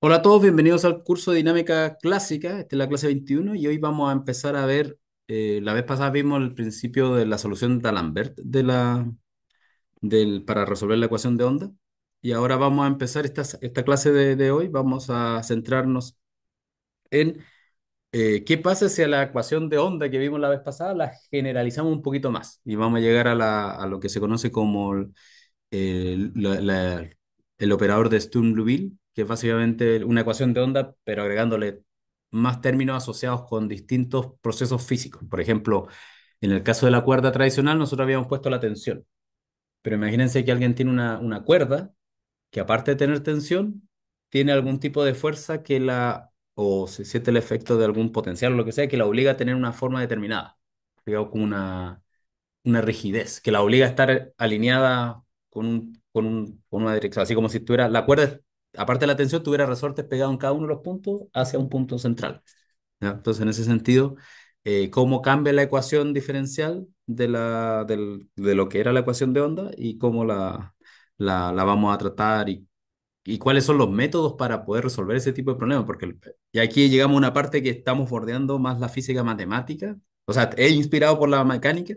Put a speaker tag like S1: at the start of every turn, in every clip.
S1: Hola a todos, bienvenidos al curso de dinámica clásica, esta es la clase 21 y hoy vamos a empezar a ver, eh, la vez pasada vimos el principio de la solución de D'Alembert de la, del, para resolver la ecuación de onda y ahora vamos a empezar esta, esta clase de, de hoy, vamos a centrarnos en eh, qué pasa si a la ecuación de onda que vimos la vez pasada la generalizamos un poquito más y vamos a llegar a, la, lo que se conoce como el, el operador de Sturm-Liouville que es básicamente una ecuación de onda, pero agregándole más términos asociados con distintos procesos físicos. Por ejemplo, en el caso de la cuerda tradicional, nosotros habíamos puesto la tensión. Pero imagínense que alguien tiene una, cuerda que aparte de tener tensión, tiene algún tipo de fuerza que la, o se siente el efecto de algún potencial o lo que sea, que la obliga a tener una forma determinada, digamos, como una, una rigidez, que la obliga a estar alineada con, con, con una dirección, así como si tuviera, la cuerda aparte de la tensión, tuviera resortes pegados en cada uno de los puntos hacia un punto central. Entonces, en ese sentido, eh, cómo cambia la ecuación diferencial de, la, de lo que era la ecuación de onda y cómo la, la, vamos a tratar y, y, cuáles son los métodos para poder resolver ese tipo de problemas. Porque y aquí llegamos a una parte que estamos bordeando más la física matemática, o sea, es inspirado por la mecánica,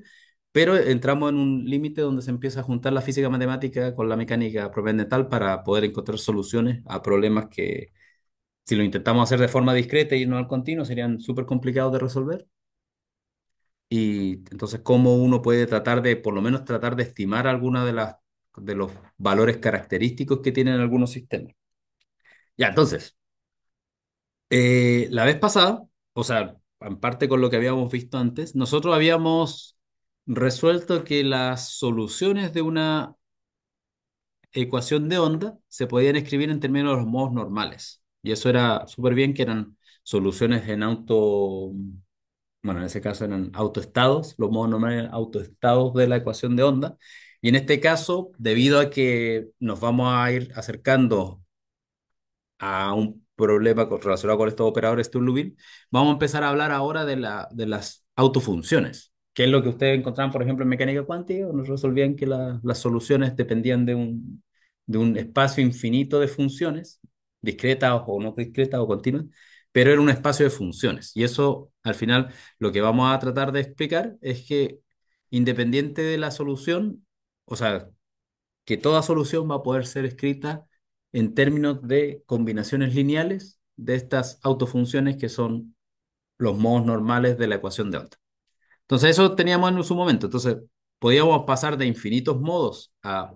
S1: pero entramos en un límite donde se empieza a juntar la física matemática con la mecánica propiamente tal para poder encontrar soluciones a problemas que si lo intentamos hacer de forma discreta y no al continuo serían súper complicados de resolver. Y entonces, ¿cómo uno puede tratar de, por lo menos tratar de estimar alguna de las de los valores característicos que tienen algunos sistemas? Ya, entonces, eh, la vez pasada, o sea, en parte con lo que habíamos visto antes, nosotros habíamos resuelto que las soluciones de una ecuación de onda se podían escribir en términos de los modos normales. Y eso era súper bien que eran soluciones en auto, bueno, en ese caso eran autoestados, los modos normales autoestados de la ecuación de onda. Y en este caso, debido a que nos vamos a ir acercando a un problema relacionado con estos operadores Tur-Lubin, vamos a empezar a hablar ahora de, la, de las autofunciones que es lo que ustedes encontraban, por ejemplo, en mecánica cuántica, nos resolvían que las soluciones dependían de un, de un espacio infinito de funciones, discretas o no discretas o continuas, pero era un espacio de funciones. Y eso, al final, lo que vamos a tratar de explicar es que independiente de la solución, o sea, que toda solución va a poder ser escrita en términos de combinaciones lineales de estas autofunciones que son los modos normales de la ecuación de onda. Entonces eso teníamos en su momento. Entonces podíamos pasar de infinitos modos a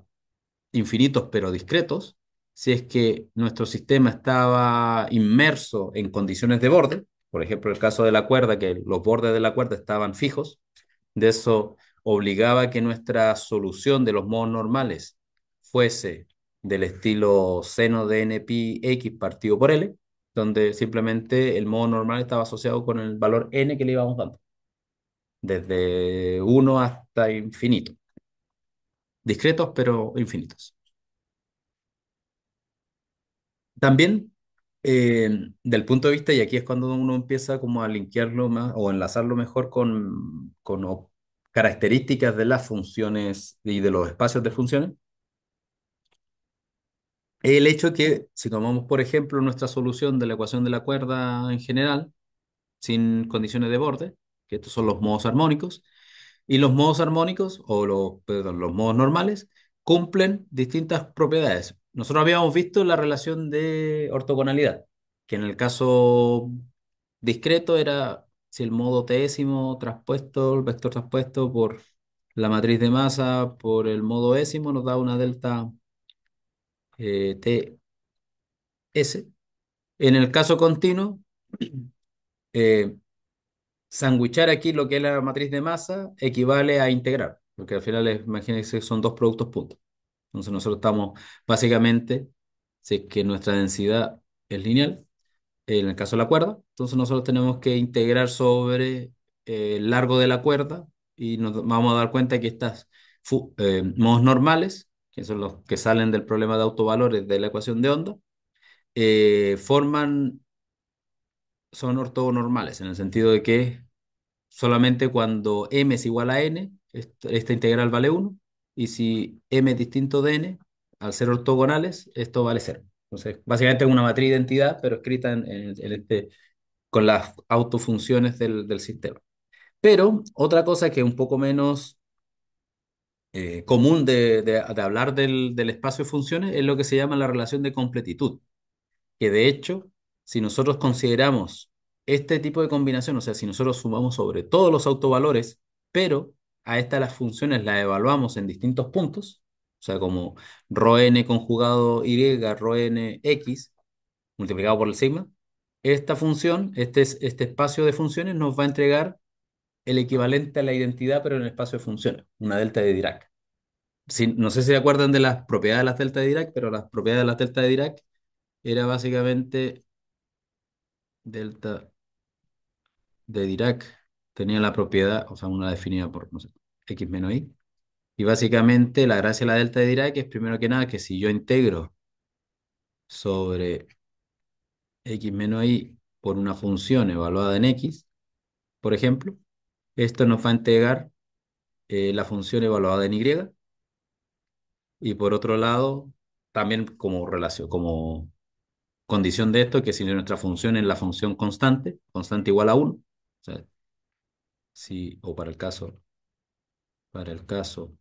S1: infinitos pero discretos si es que nuestro sistema estaba inmerso en condiciones de borde, por ejemplo el caso de la cuerda, que los bordes de la cuerda estaban fijos, de eso obligaba que nuestra solución de los modos normales fuese del estilo seno de NPX x partido por L, donde simplemente el modo normal estaba asociado con el valor n que le íbamos dando desde 1 hasta infinito. Discretos, pero infinitos. También, eh, del punto de vista, y aquí es cuando uno empieza como a linkearlo más o enlazarlo mejor con, con características de las funciones y de los espacios de funciones, el hecho que si tomamos, por ejemplo, nuestra solución de la ecuación de la cuerda en general, sin condiciones de borde, que estos son los modos armónicos, y los modos armónicos, o los, los modos normales, cumplen distintas propiedades. Nosotros habíamos visto la relación de ortogonalidad, que en el caso discreto era si el modo tésimo traspuesto, el vector traspuesto por la matriz de masa por el modo décimo nos da una delta eh, TS. En el caso continuo, eh, Sandwichar aquí lo que es la matriz de masa equivale a integrar, porque al final, imagínense, son dos productos puntos. Entonces nosotros estamos básicamente, si es que nuestra densidad es lineal, en el caso de la cuerda, entonces nosotros tenemos que integrar sobre eh, el largo de la cuerda y nos vamos a dar cuenta que estas eh, modos normales, que son los que salen del problema de autovalores de la ecuación de onda, eh, forman son ortogonormales, en el sentido de que solamente cuando m es igual a n, esta integral vale 1, y si m es distinto de n, al ser ortogonales, esto vale 0. Entonces, básicamente es una matriz de identidad, pero escrita en, este, con las autofunciones del, sistema. Pero otra cosa que es un poco menos eh, común de, hablar del, espacio de funciones es lo que se llama la relación de completitud, que de hecho si nosotros consideramos este tipo de combinación, o sea, si nosotros sumamos sobre todos los autovalores, pero a estas las funciones las evaluamos en distintos puntos, o sea, como rho n conjugado y, rho n x, multiplicado por el sigma, esta función, este, este espacio de funciones nos va a entregar el equivalente a la identidad, pero en el espacio de funciones, una delta de Dirac. Si, no sé si se acuerdan de las propiedades de las delta de Dirac, pero las propiedades de las delta de Dirac era básicamente delta de Dirac tenía la propiedad, o sea, una definida por x menos y. Y básicamente la gracia de la delta de Dirac es primero que nada que si yo integro sobre x menos y por una función evaluada en x, por ejemplo, esto nos va a integrar eh, la función evaluada en y. Y por otro lado, también como relación, como Condición de esto que si nuestra función es la función constante, constante igual a 1, o, sea, si, o para el caso, para el caso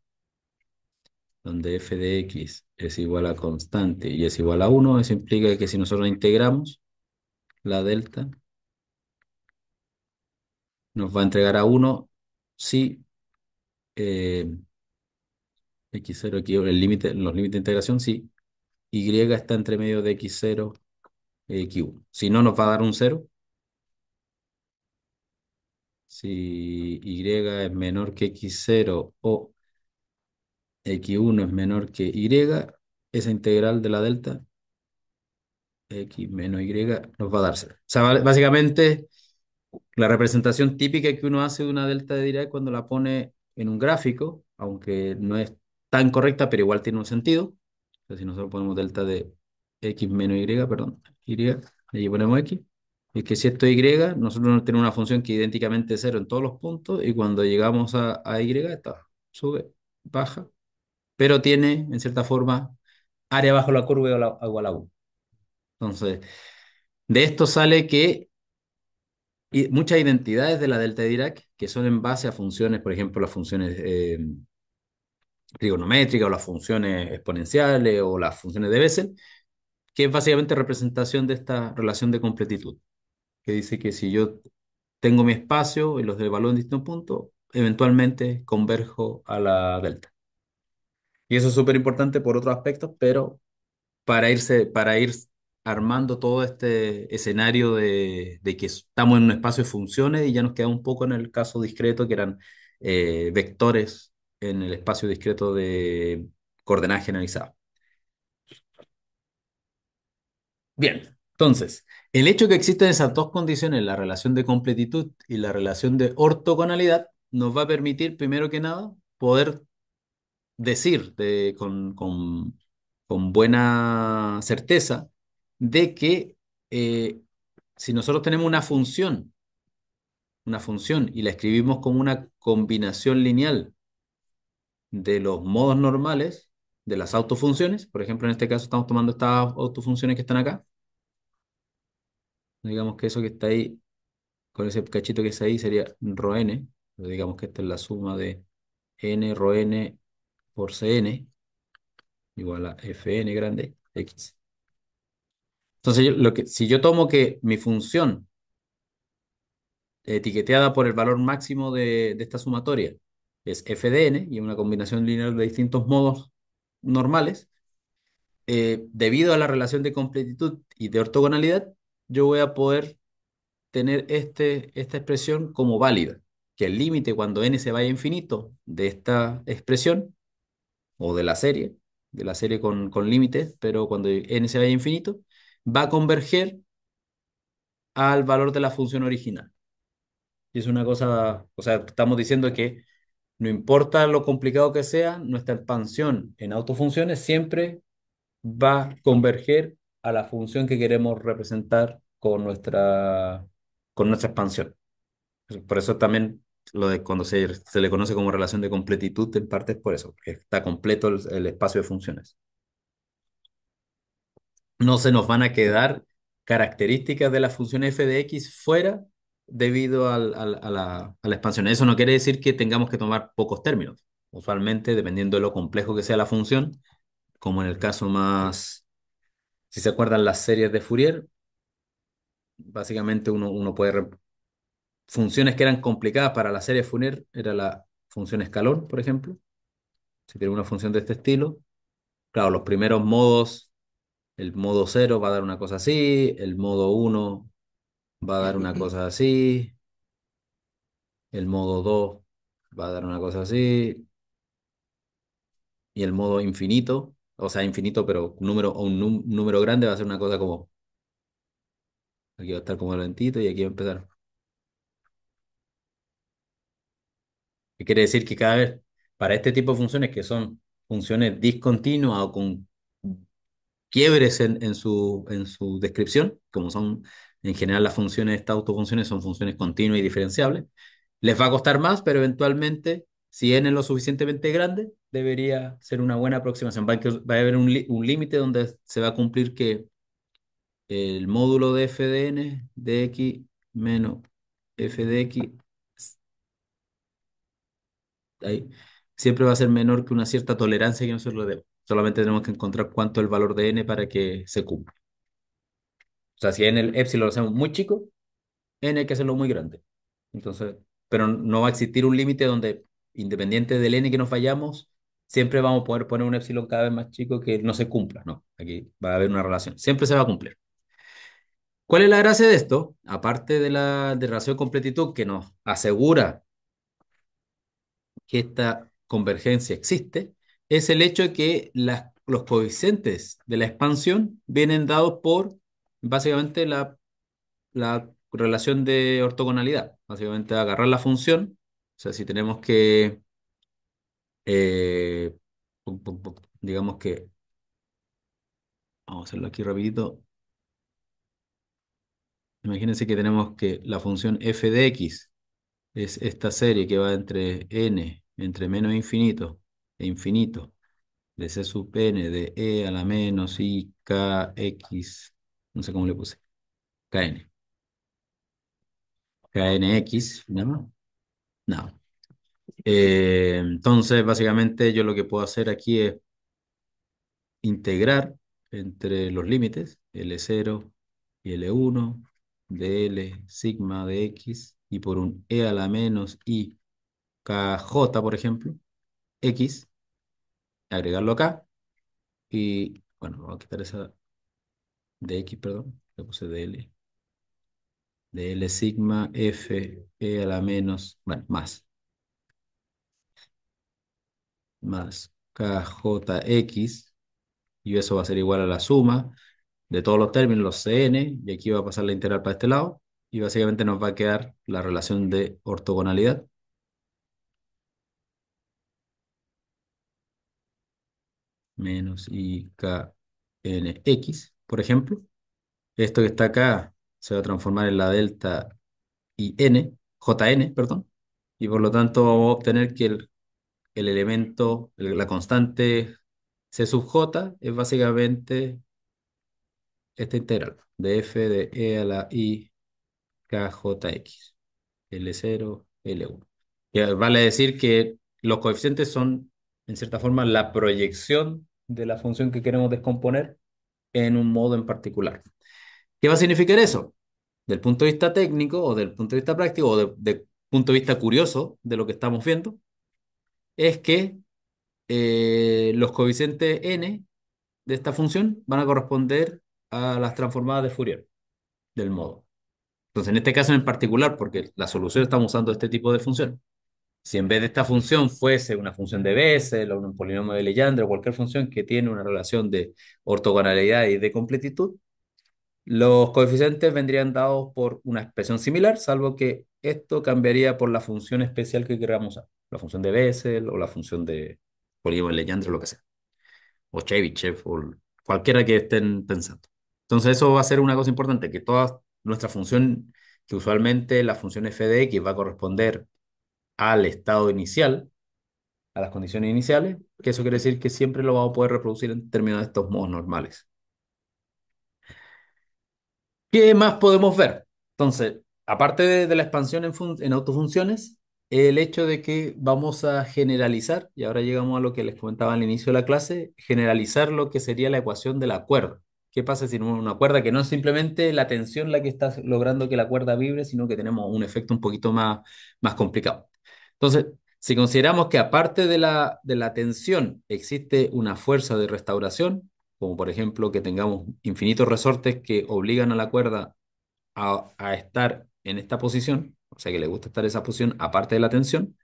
S1: donde f de x es igual a constante y es igual a 1, eso implica que si nosotros integramos la delta, nos va a entregar a 1 si eh, x0, aquí el límite, los límites de integración, si y está entre medio de x0 eh, si no, nos va a dar un 0. Si Y es menor que X0 o X1 es menor que Y, esa integral de la delta, X menos Y, nos va a dar 0. O sea, básicamente, la representación típica que uno hace de una delta de Dirac cuando la pone en un gráfico, aunque no es tan correcta, pero igual tiene un sentido. si nosotros ponemos delta de x menos y, perdón, y, allí ponemos x, y es que si esto es y, nosotros tenemos una función que es idénticamente cero en todos los puntos, y cuando llegamos a, y, está, sube, baja, pero tiene, en cierta forma, área bajo la curva igual a u. Entonces, de esto sale que muchas identidades de la delta de Dirac, que son en base a funciones, por ejemplo, las funciones eh, trigonométricas o las funciones exponenciales o las funciones de Bessel, que es básicamente representación de esta relación de completitud, que dice que si yo tengo mi espacio y los del valor en distintos puntos, eventualmente converjo a la delta. Y eso es súper importante por otro aspecto, pero para, irse, para ir armando todo este escenario de, que estamos en un espacio de funciones y ya nos queda un poco en el caso discreto, que eran eh, vectores en el espacio discreto de coordenadas generalizadas. Bien, entonces, el hecho que existen esas dos condiciones, la relación de completitud y la relación de ortogonalidad, nos va a permitir, primero que nada, poder decir con, buena certeza de que eh, si nosotros tenemos una función, una función, y la escribimos como una combinación lineal de los modos normales, de las autofunciones. Por ejemplo, en este caso estamos tomando estas autofunciones que están acá. Digamos que eso que está ahí, con ese cachito que está ahí, sería rho n. Digamos que esta es la suma de n rho n por cn igual a fn grande x. Entonces, lo que, si yo tomo que mi función etiqueteada por el valor máximo de, esta sumatoria es f de n y una combinación lineal de distintos modos normales, eh, debido a la relación de completitud y de ortogonalidad, yo voy a poder tener este, esta expresión como válida, que el límite cuando n se vaya a infinito de esta expresión o de la serie, de la serie con, con límites, pero cuando n se vaya a infinito, va a converger al valor de la función original. Y es una cosa, o sea, estamos diciendo que no importa lo complicado que sea, nuestra expansión en autofunciones siempre va a converger a la función que queremos representar con nuestra, con nuestra expansión. Por eso también lo de cuando se, le conoce como relación de completitud, en parte es por eso, que está completo el, espacio de funciones. No se nos van a quedar características de la función f de x fuera debido a, la, expansión. Eso no quiere decir que tengamos que tomar pocos términos. Usualmente, dependiendo de lo complejo que sea la función, como en el caso más, si se acuerdan las series de Fourier, básicamente uno, uno puede... Funciones que eran complicadas para la serie Fourier era la función escalón, por ejemplo. Si tiene una función de este estilo, claro, los primeros modos, el modo 0 va a dar una cosa así, el modo 1 va a dar una cosa así, el modo 2 va a dar una cosa así, y el modo infinito, o sea, infinito, pero un número, un número grande va a ser una cosa como, aquí va a estar como lentito y aquí va a empezar. ¿Qué quiere decir que cada vez, para este tipo de funciones que son funciones discontinuas o con quiebres en, en, su, en su descripción, como son en general, las funciones, estas autofunciones son funciones continuas y diferenciables. Les va a costar más, pero eventualmente, si n es lo suficientemente grande, debería ser una buena aproximación. Va a, haber un límite donde se va a cumplir que el módulo de f de n de x menos f de x ahí, siempre va a ser menor que una cierta tolerancia que nosotros le demos. Solamente tenemos que encontrar cuánto es el valor de n para que se cumpla. O sea, si en el epsilon lo hacemos muy chico, n hay que hacerlo muy grande. Entonces, pero no va a existir un límite donde, independiente del n que nos fallamos, siempre vamos a poder poner un epsilon cada vez más chico que no se cumpla. No, aquí va a haber una relación. Siempre se va a cumplir. ¿Cuál es la gracia de esto? Aparte de la relación de completitud que nos asegura que esta convergencia existe, es el hecho de que los coeficientes de la expansión vienen dados por básicamente la, relación de ortogonalidad. Básicamente agarrar la función. O sea, si tenemos que, eh, digamos que, vamos a hacerlo aquí rapidito. Imagínense que tenemos que la función f de x es esta serie que va entre n, entre menos infinito e infinito, de c sub n de e a la menos i k x no sé cómo le puse, KN. KNX, ¿no? No. Eh, entonces, básicamente yo lo que puedo hacer aquí es integrar entre los límites L0 y L1 de L sigma de X y por un E a la menos I KJ, por ejemplo, X, agregarlo acá y, bueno, voy a quitar esa de X, perdón, le puse DL, DL sigma F E a la menos, bueno, más, más KJX, y eso va a ser igual a la suma de todos los términos, los CN, y aquí va a pasar la integral para este lado, y básicamente nos va a quedar la relación de ortogonalidad. Menos IKNX por ejemplo, esto que está acá se va a transformar en la delta IN, JN, perdón, y por lo tanto vamos a obtener que el, elemento, la constante C sub J es básicamente esta integral de f de e a la i kjx, L0, L1. Y vale decir que los coeficientes son, en cierta forma, la proyección de la función que queremos descomponer en un modo en particular. ¿Qué va a significar eso? Del punto de vista técnico o del punto de vista práctico o del de punto de vista curioso de lo que estamos viendo, es que eh, los coeficientes n de esta función van a corresponder a las transformadas de Fourier del modo. Entonces, en este caso en particular, porque la solución estamos usando este tipo de función, si en vez de esta función fuese una función de Bessel o un polinomio de Legendre o cualquier función que tiene una relación de ortogonalidad y de completitud, los coeficientes vendrían dados por una expresión similar, salvo que esto cambiaría por la función especial que queramos usar, la función de Bessel o la función de polinomio de Legendre o lo que sea, o Chebyshev o cualquiera que estén pensando. Entonces eso va a ser una cosa importante, que toda nuestra función, que usualmente la función f de x va a corresponder al estado inicial, a las condiciones iniciales, que eso quiere decir que siempre lo vamos a poder reproducir en términos de estos modos normales. ¿Qué más podemos ver? Entonces, aparte de, la expansión en, autofunciones, el hecho de que vamos a generalizar, y ahora llegamos a lo que les comentaba al inicio de la clase, generalizar lo que sería la ecuación de la cuerda. ¿Qué pasa si tenemos una cuerda que no es simplemente la tensión la que está logrando que la cuerda vibre, sino que tenemos un efecto un poquito más, más complicado? Entonces, si consideramos que aparte de la, de la tensión existe una fuerza de restauración, como por ejemplo que tengamos infinitos resortes que obligan a la cuerda a, estar en esta posición, o sea que le gusta estar en esa posición aparte de la tensión,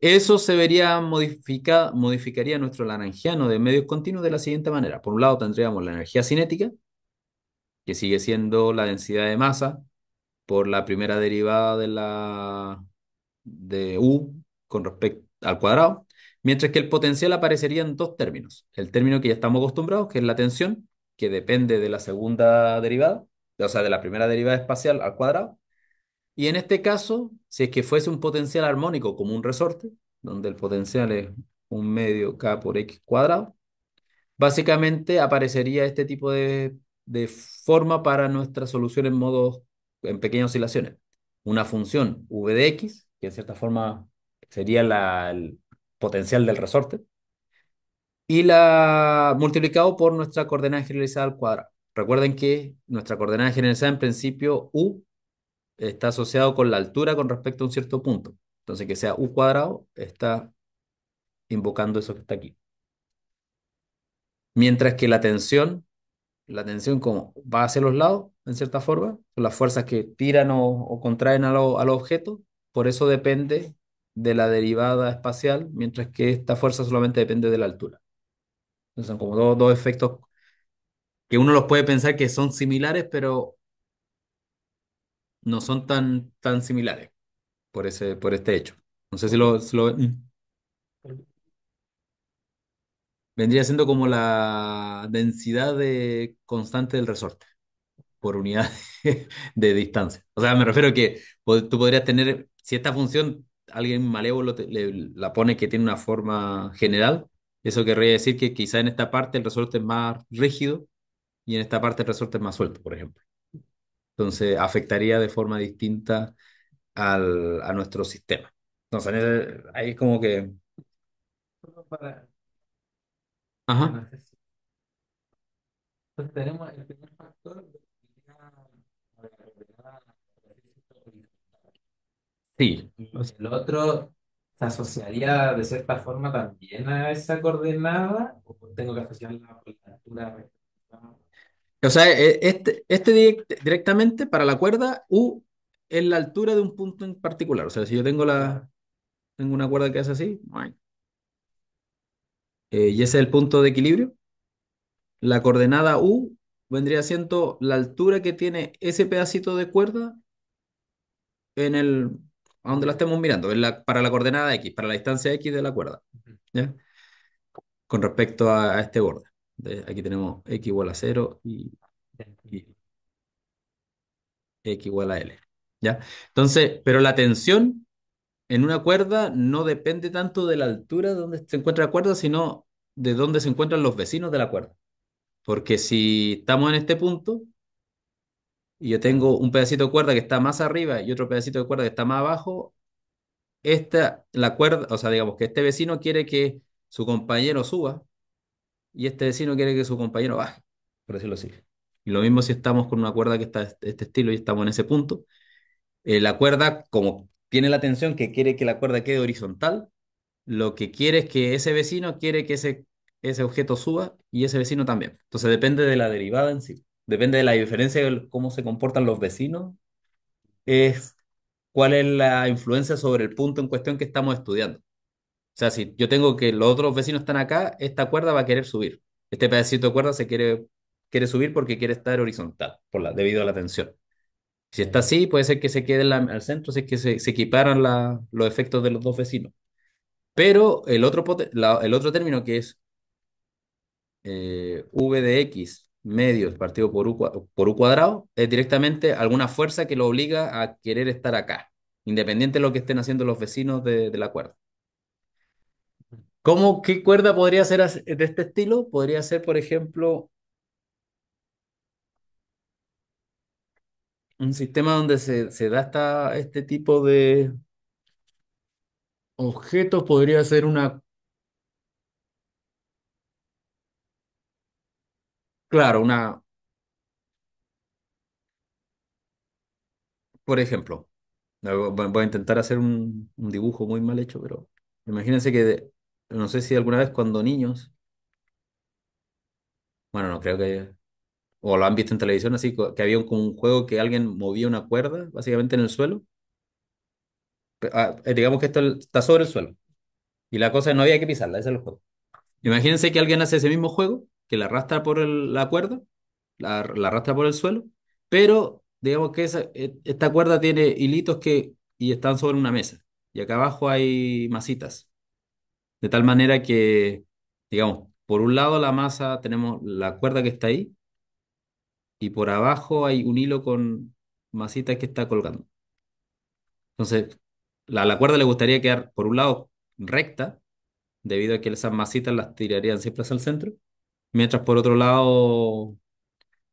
S1: eso se vería modificado, modificaría nuestro laranjiano de medios continuos de la siguiente manera. Por un lado tendríamos la energía cinética, que sigue siendo la densidad de masa por la primera derivada de la de U con respecto al cuadrado, mientras que el potencial aparecería en dos términos. El término que ya estamos acostumbrados, que es la tensión, que depende de la segunda derivada, o sea, de la primera derivada espacial al cuadrado. Y en este caso, si es que fuese un potencial armónico como un resorte, donde el potencial es un medio k por x cuadrado, básicamente aparecería este tipo de, forma para nuestra solución en modos, en pequeñas oscilaciones. Una función v de x que en cierta forma sería la, el potencial del resorte, y la multiplicado por nuestra coordenada generalizada al cuadrado. Recuerden que nuestra coordenada generalizada en principio u está asociado con la altura con respecto a un cierto punto. Entonces que sea u cuadrado está invocando eso que está aquí. Mientras que la tensión, la tensión como va hacia los lados, en cierta forma, son las fuerzas que tiran o, contraen al objeto, por eso depende de la derivada espacial, mientras que esta fuerza solamente depende de la altura. Entonces son como dos, efectos que uno los puede pensar que son similares, pero no son tan, tan similares por, ese, por este hecho. No sé si lo, mm. Vendría siendo como la densidad de, constante del resorte por unidad de, de distancia. O sea, me refiero a que tú podrías tener si esta función alguien malévolo la pone que tiene una forma general, eso querría decir que quizá en esta parte el resorte es más rígido y en esta parte el resorte es más suelto, por ejemplo. Entonces, afectaría de forma distinta a nuestro sistema. Entonces, ahí es como que... Ajá. Entonces tenemos el primer factor Sí, el otro se asociaría de cierta forma también a esa coordenada, o tengo que asociarla la altura O sea, e, este, este directamente para la cuerda U es la altura de un punto en particular. O sea, si yo tengo la, tengo una cuerda que hace así, eh, y ese es el punto de equilibrio, la coordenada U vendría siendo la altura que tiene ese pedacito de cuerda en el a donde la estemos mirando, para la coordenada X, para la distancia X de la cuerda, Con respecto a, este borde. aquí tenemos X igual a 0 y, X igual a L, ¿ya? Entonces, pero la tensión en una cuerda no depende tanto de la altura donde se encuentra la cuerda, sino de dónde se encuentran los vecinos de la cuerda. Porque si estamos en este punto, y yo tengo un pedacito de cuerda que está más arriba y otro pedacito de cuerda que está más abajo, esta, la cuerda, o sea, digamos que este vecino quiere que su compañero suba y este vecino quiere que su compañero baje, por decirlo así. Y lo mismo si estamos con una cuerda que está de este estilo y estamos en ese punto. Eh, la cuerda, como tiene la tensión que quiere que la cuerda quede horizontal, lo que quiere es que ese vecino quiere que ese, ese objeto suba y ese vecino también. Entonces depende de la derivada en sí depende de la diferencia de cómo se comportan los vecinos, es cuál es la influencia sobre el punto en cuestión que estamos estudiando. O sea, si yo tengo que los otros vecinos están acá, esta cuerda va a querer subir. Este pedacito de cuerda se quiere, quiere subir porque quiere estar horizontal por la, debido a la tensión. Si está así, puede ser que se quede al centro, si es que se, equiparan los efectos de los dos vecinos. Pero el otro, el otro término que es eh, V de X medios partido por U, por cuadrado es directamente alguna fuerza que lo obliga a querer estar acá, independiente de lo que estén haciendo los vecinos de, la cuerda. ¿Cómo, qué cuerda podría ser de este estilo? Podría ser, por ejemplo, un sistema donde se, da este tipo de objetos, podría ser una Claro, una, por ejemplo, voy a intentar hacer un, dibujo muy mal hecho, pero imagínense que, no sé si alguna vez cuando niños, bueno, no creo que, o lo han visto en televisión, así que había un- un juego que alguien movía una cuerda, básicamente en el suelo, ah, eh, digamos que esto está sobre el suelo, y la cosa no había que pisarla, ese es el juego. Imagínense que alguien hace ese mismo juego, que la arrastra por la cuerda, la, arrastra por el suelo, pero digamos que esa, e, esta cuerda tiene hilitos que y están sobre una mesa. Y acá abajo hay masitas. De tal manera que, digamos, por un lado la masa, tenemos la cuerda que está ahí, y por abajo hay un hilo con masitas que está colgando. Entonces, la, la cuerda le gustaría quedar, por un lado, recta, debido a que esas masitas las tirarían siempre hacia el centro, Mientras por otro lado,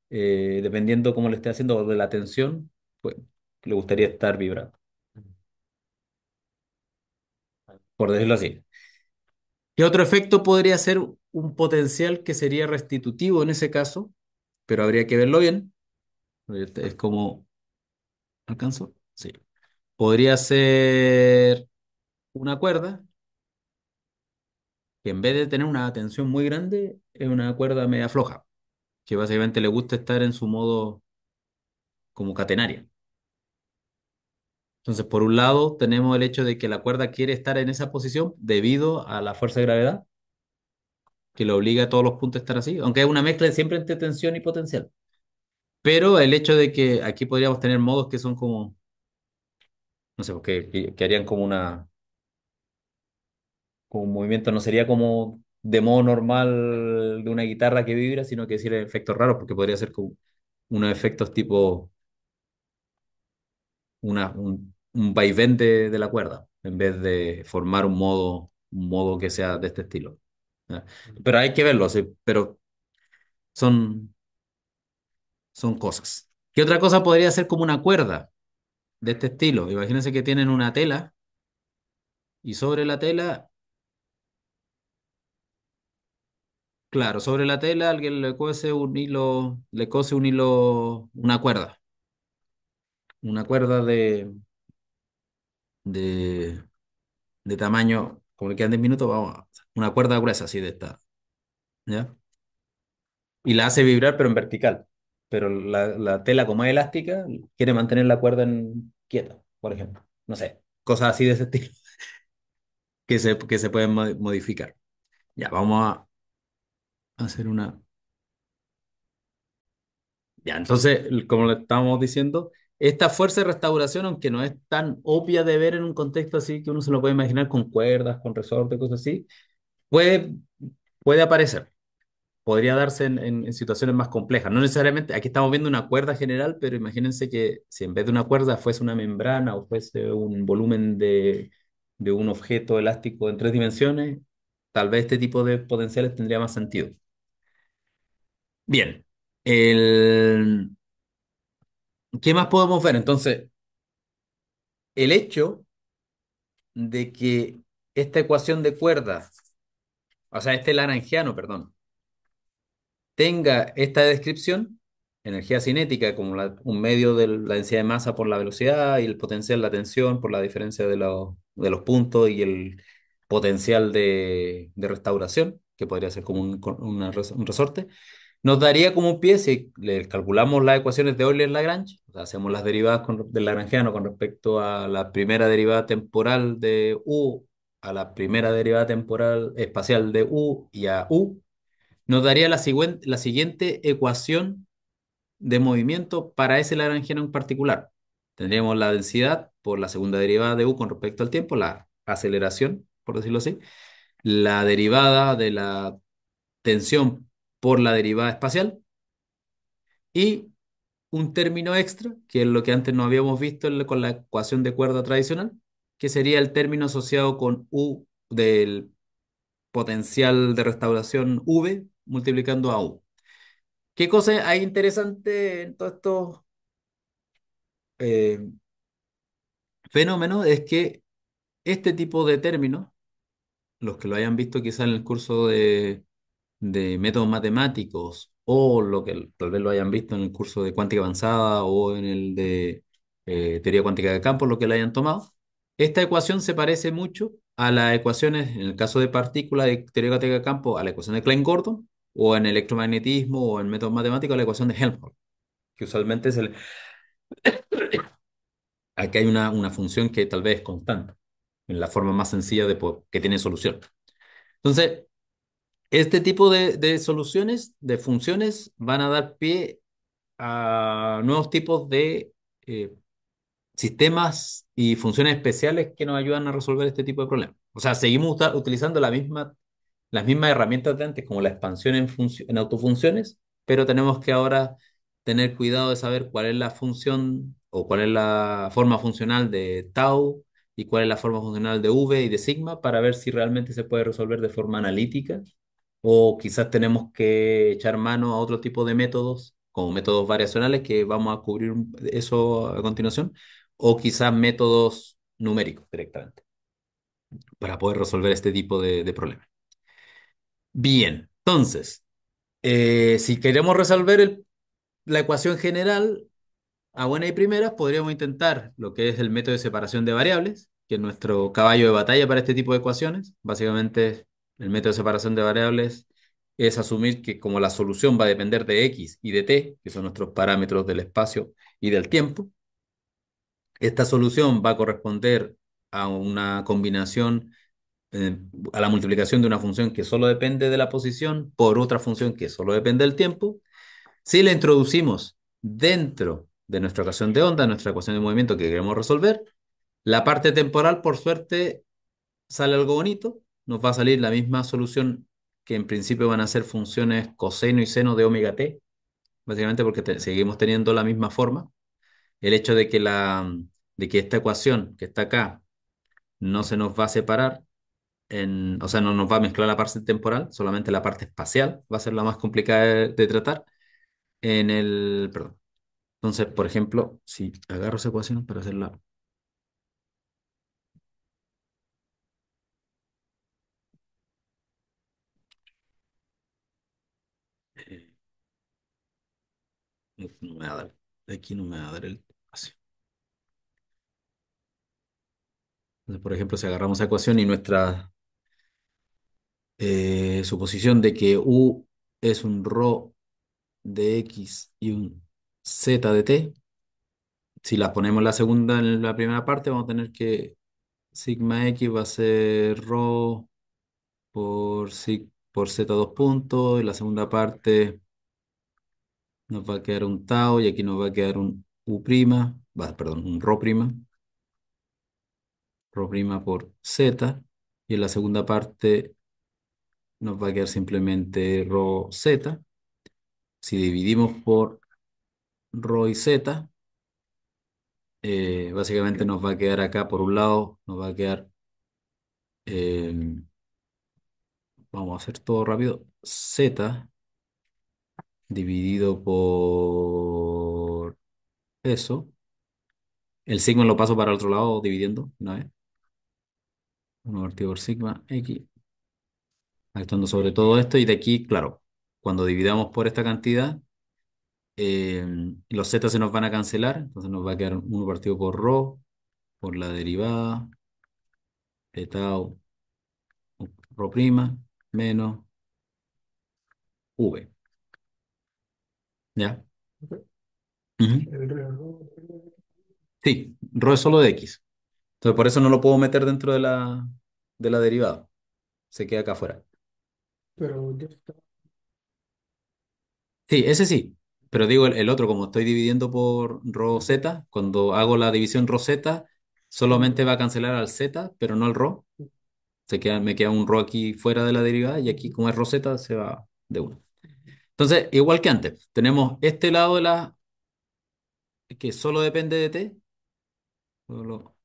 S1: eh, dependiendo cómo le esté haciendo de la tensión, pues, le gustaría estar vibrando, por decirlo así. Y otro efecto podría ser un potencial que sería restitutivo en ese caso? Pero habría que verlo bien. Es como... ¿Alcanzo? Sí. Podría ser una cuerda que en vez de tener una tensión muy grande, es una cuerda media floja, que básicamente le gusta estar en su modo como catenaria. Entonces, por un lado, tenemos el hecho de que la cuerda quiere estar en esa posición debido a la fuerza de gravedad, que le obliga a todos los puntos a estar así, aunque es una mezcla siempre entre tensión y potencial. Pero el hecho de que aquí podríamos tener modos que son como, no sé, pues, qué que harían como una, un movimiento, no sería como de modo normal de una guitarra que vibra, sino que decir efectos raros, porque podría ser como unos efectos tipo una, un, un de, la cuerda, en vez de formar un modo, un modo que sea de este estilo. Pero hay que verlo, así... pero son, son cosas. ¿Qué otra cosa podría ser como una cuerda de este estilo? Imagínense que tienen una tela y sobre la tela Claro, sobre la tela alguien le cose un hilo, le cose un hilo, una cuerda. Una cuerda de, de, de tamaño, como le quedan 10 minutos, vamos, una cuerda gruesa así de esta. ¿Ya? Y la hace vibrar, pero en vertical. Pero la, tela, como es elástica, quiere mantener la cuerda en, quieta, por ejemplo. No sé, cosas así de ese estilo que se, que se pueden modificar. Ya, vamos a hacer una... Ya, entonces, como le estábamos diciendo, esta fuerza de restauración, aunque no es tan obvia de ver en un contexto así que uno se lo puede imaginar con cuerdas, con resortes, cosas así, puede, puede aparecer. Podría darse en, situaciones más complejas. No necesariamente, aquí estamos viendo una cuerda general, pero imagínense que si en vez de una cuerda fuese una membrana o fuese un volumen de un objeto elástico en tres dimensiones, tal vez este tipo de potenciales tendría más sentido. Bien. ¿Qué más podemos ver? Entonces, el hecho de que esta ecuación de cuerdas, o sea, este laranjiano, perdón, tenga esta descripción, energía cinética como un medio de la densidad de masa por la velocidad y el potencial de la tensión por la diferencia de, los puntos y el potencial de, restauración, que podría ser como un resorte nos daría como pie si le calculamos las ecuaciones de Euler-Lagrange, hacemos las derivadas del lagrangiano con respecto a la primera derivada temporal de U, a la primera derivada temporal espacial de U y a U, nos daría la, la siguiente ecuación de movimiento para ese lagrangiano en particular. Tendríamos la densidad por la segunda derivada de U con respecto al tiempo, la aceleración, por decirlo así, la derivada de la tensión por la derivada espacial. Y un término extra, que es lo que antes no habíamos visto con la ecuación de cuerda tradicional, que sería el término asociado con U del potencial de restauración V multiplicando a U. ¿Qué cosa hay interesante en todos estos eh, fenómenos? Es que este tipo de términos, los que lo hayan visto quizá en el curso de de métodos matemáticos o lo que tal vez lo hayan visto en el curso de cuántica avanzada o en el de eh, teoría cuántica de campo, lo que la hayan tomado, esta ecuación se parece mucho a las ecuaciones, en el caso de partículas de teoría cuántica de campo, a la ecuación de Klein-Gordon o en electromagnetismo o en métodos matemáticos a la ecuación de Helmholtz, que usualmente es el... Aquí hay una, una función que tal vez es constante, en la forma más sencilla de que tiene solución. Entonces, este tipo de, soluciones, de funciones, van a dar pie a nuevos tipos de eh, sistemas y funciones especiales que nos ayudan a resolver este tipo de problemas. O sea, seguimos utilizando la misma, las mismas herramientas de antes, como la expansión en, en autofunciones, pero tenemos que ahora tener cuidado de saber cuál es la función o cuál es la forma funcional de tau y cuál es la forma funcional de v y de sigma para ver si realmente se puede resolver de forma analítica o quizás tenemos que echar mano a otro tipo de métodos, como métodos variacionales, que vamos a cubrir eso a continuación, o quizás métodos numéricos directamente, para poder resolver este tipo de, problemas. Bien, entonces, eh, si queremos resolver la ecuación general a buena y primeras, podríamos intentar lo que es el método de separación de variables, que es nuestro caballo de batalla para este tipo de ecuaciones. Básicamente el método de separación de variables es asumir que como la solución va a depender de x y de t, que son nuestros parámetros del espacio y del tiempo, esta solución va a corresponder a una combinación, eh, a la multiplicación de una función que solo depende de la posición por otra función que solo depende del tiempo. Si la introducimos dentro de nuestra ecuación de onda, nuestra ecuación de movimiento que queremos resolver, la parte temporal, por suerte, sale algo bonito, nos va a salir la misma solución que en principio van a ser funciones coseno y seno de omega t, básicamente porque seguimos teniendo la misma forma. El hecho de que, la, de que esta ecuación que está acá no se nos va a separar, en, o sea, no nos va a mezclar la parte temporal, solamente la parte espacial va a ser la más complicada de, tratar. En el, perdón. Entonces, por ejemplo, si agarro esa ecuación para hacerla no me aquí no me va a dar el espacio. por ejemplo, si agarramos la ecuación y nuestra eh, suposición de que U es un ρ de X y un Z de T, si la ponemos la segunda en la primera parte, vamos a tener que sigma X va a ser rho por, por Z dos puntos, y la segunda parte nos va a quedar un tau y aquí nos va a quedar un u prima, perdón, un rho prima. Rho prima por z. Y en la segunda parte nos va a quedar simplemente rho z. Si dividimos por rho y z, eh, básicamente nos va a quedar acá por un lado, nos va a quedar, eh, vamos a hacer todo rápido, z dividido por eso. El sigma lo paso para el otro lado dividiendo una vez. 1 partido por sigma x. Actuando sobre todo esto y de aquí, claro, cuando dividamos por esta cantidad, eh, los z se nos van a cancelar, entonces nos va a quedar 1 partido por rho, por la derivada, de tau, rho prima, menos v. ¿Ya? Sí, ρ es solo de x. Entonces, por eso no lo puedo meter dentro de la, de la derivada. Se queda acá afuera. Pero ya está. Sí, ese sí. Pero digo, el, otro, como estoy dividiendo por ρ z, cuando hago la división ρ z, solamente va a cancelar al z, pero no al ρ. Se queda, me queda un ρ aquí fuera de la derivada y aquí, como es ρ z, se va de uno. Entonces, igual que antes, tenemos este lado de la que solo depende de t, solo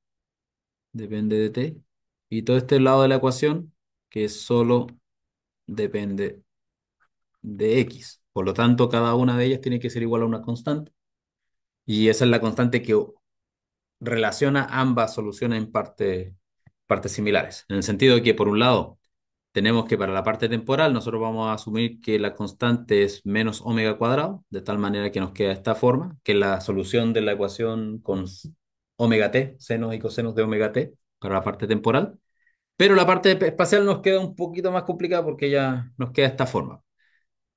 S1: depende de t, y todo este lado de la ecuación que solo depende de x. Por lo tanto, cada una de ellas tiene que ser igual a una constante. Y esa es la constante que relaciona ambas soluciones en parte, partes similares. En el sentido de que, por un lado, tenemos que para la parte temporal nosotros vamos a asumir que la constante es menos omega cuadrado, de tal manera que nos queda esta forma, que la solución de la ecuación con omega t, senos y cosenos de omega t, para la parte temporal. Pero la parte espacial nos queda un poquito más complicada porque ya nos queda esta forma.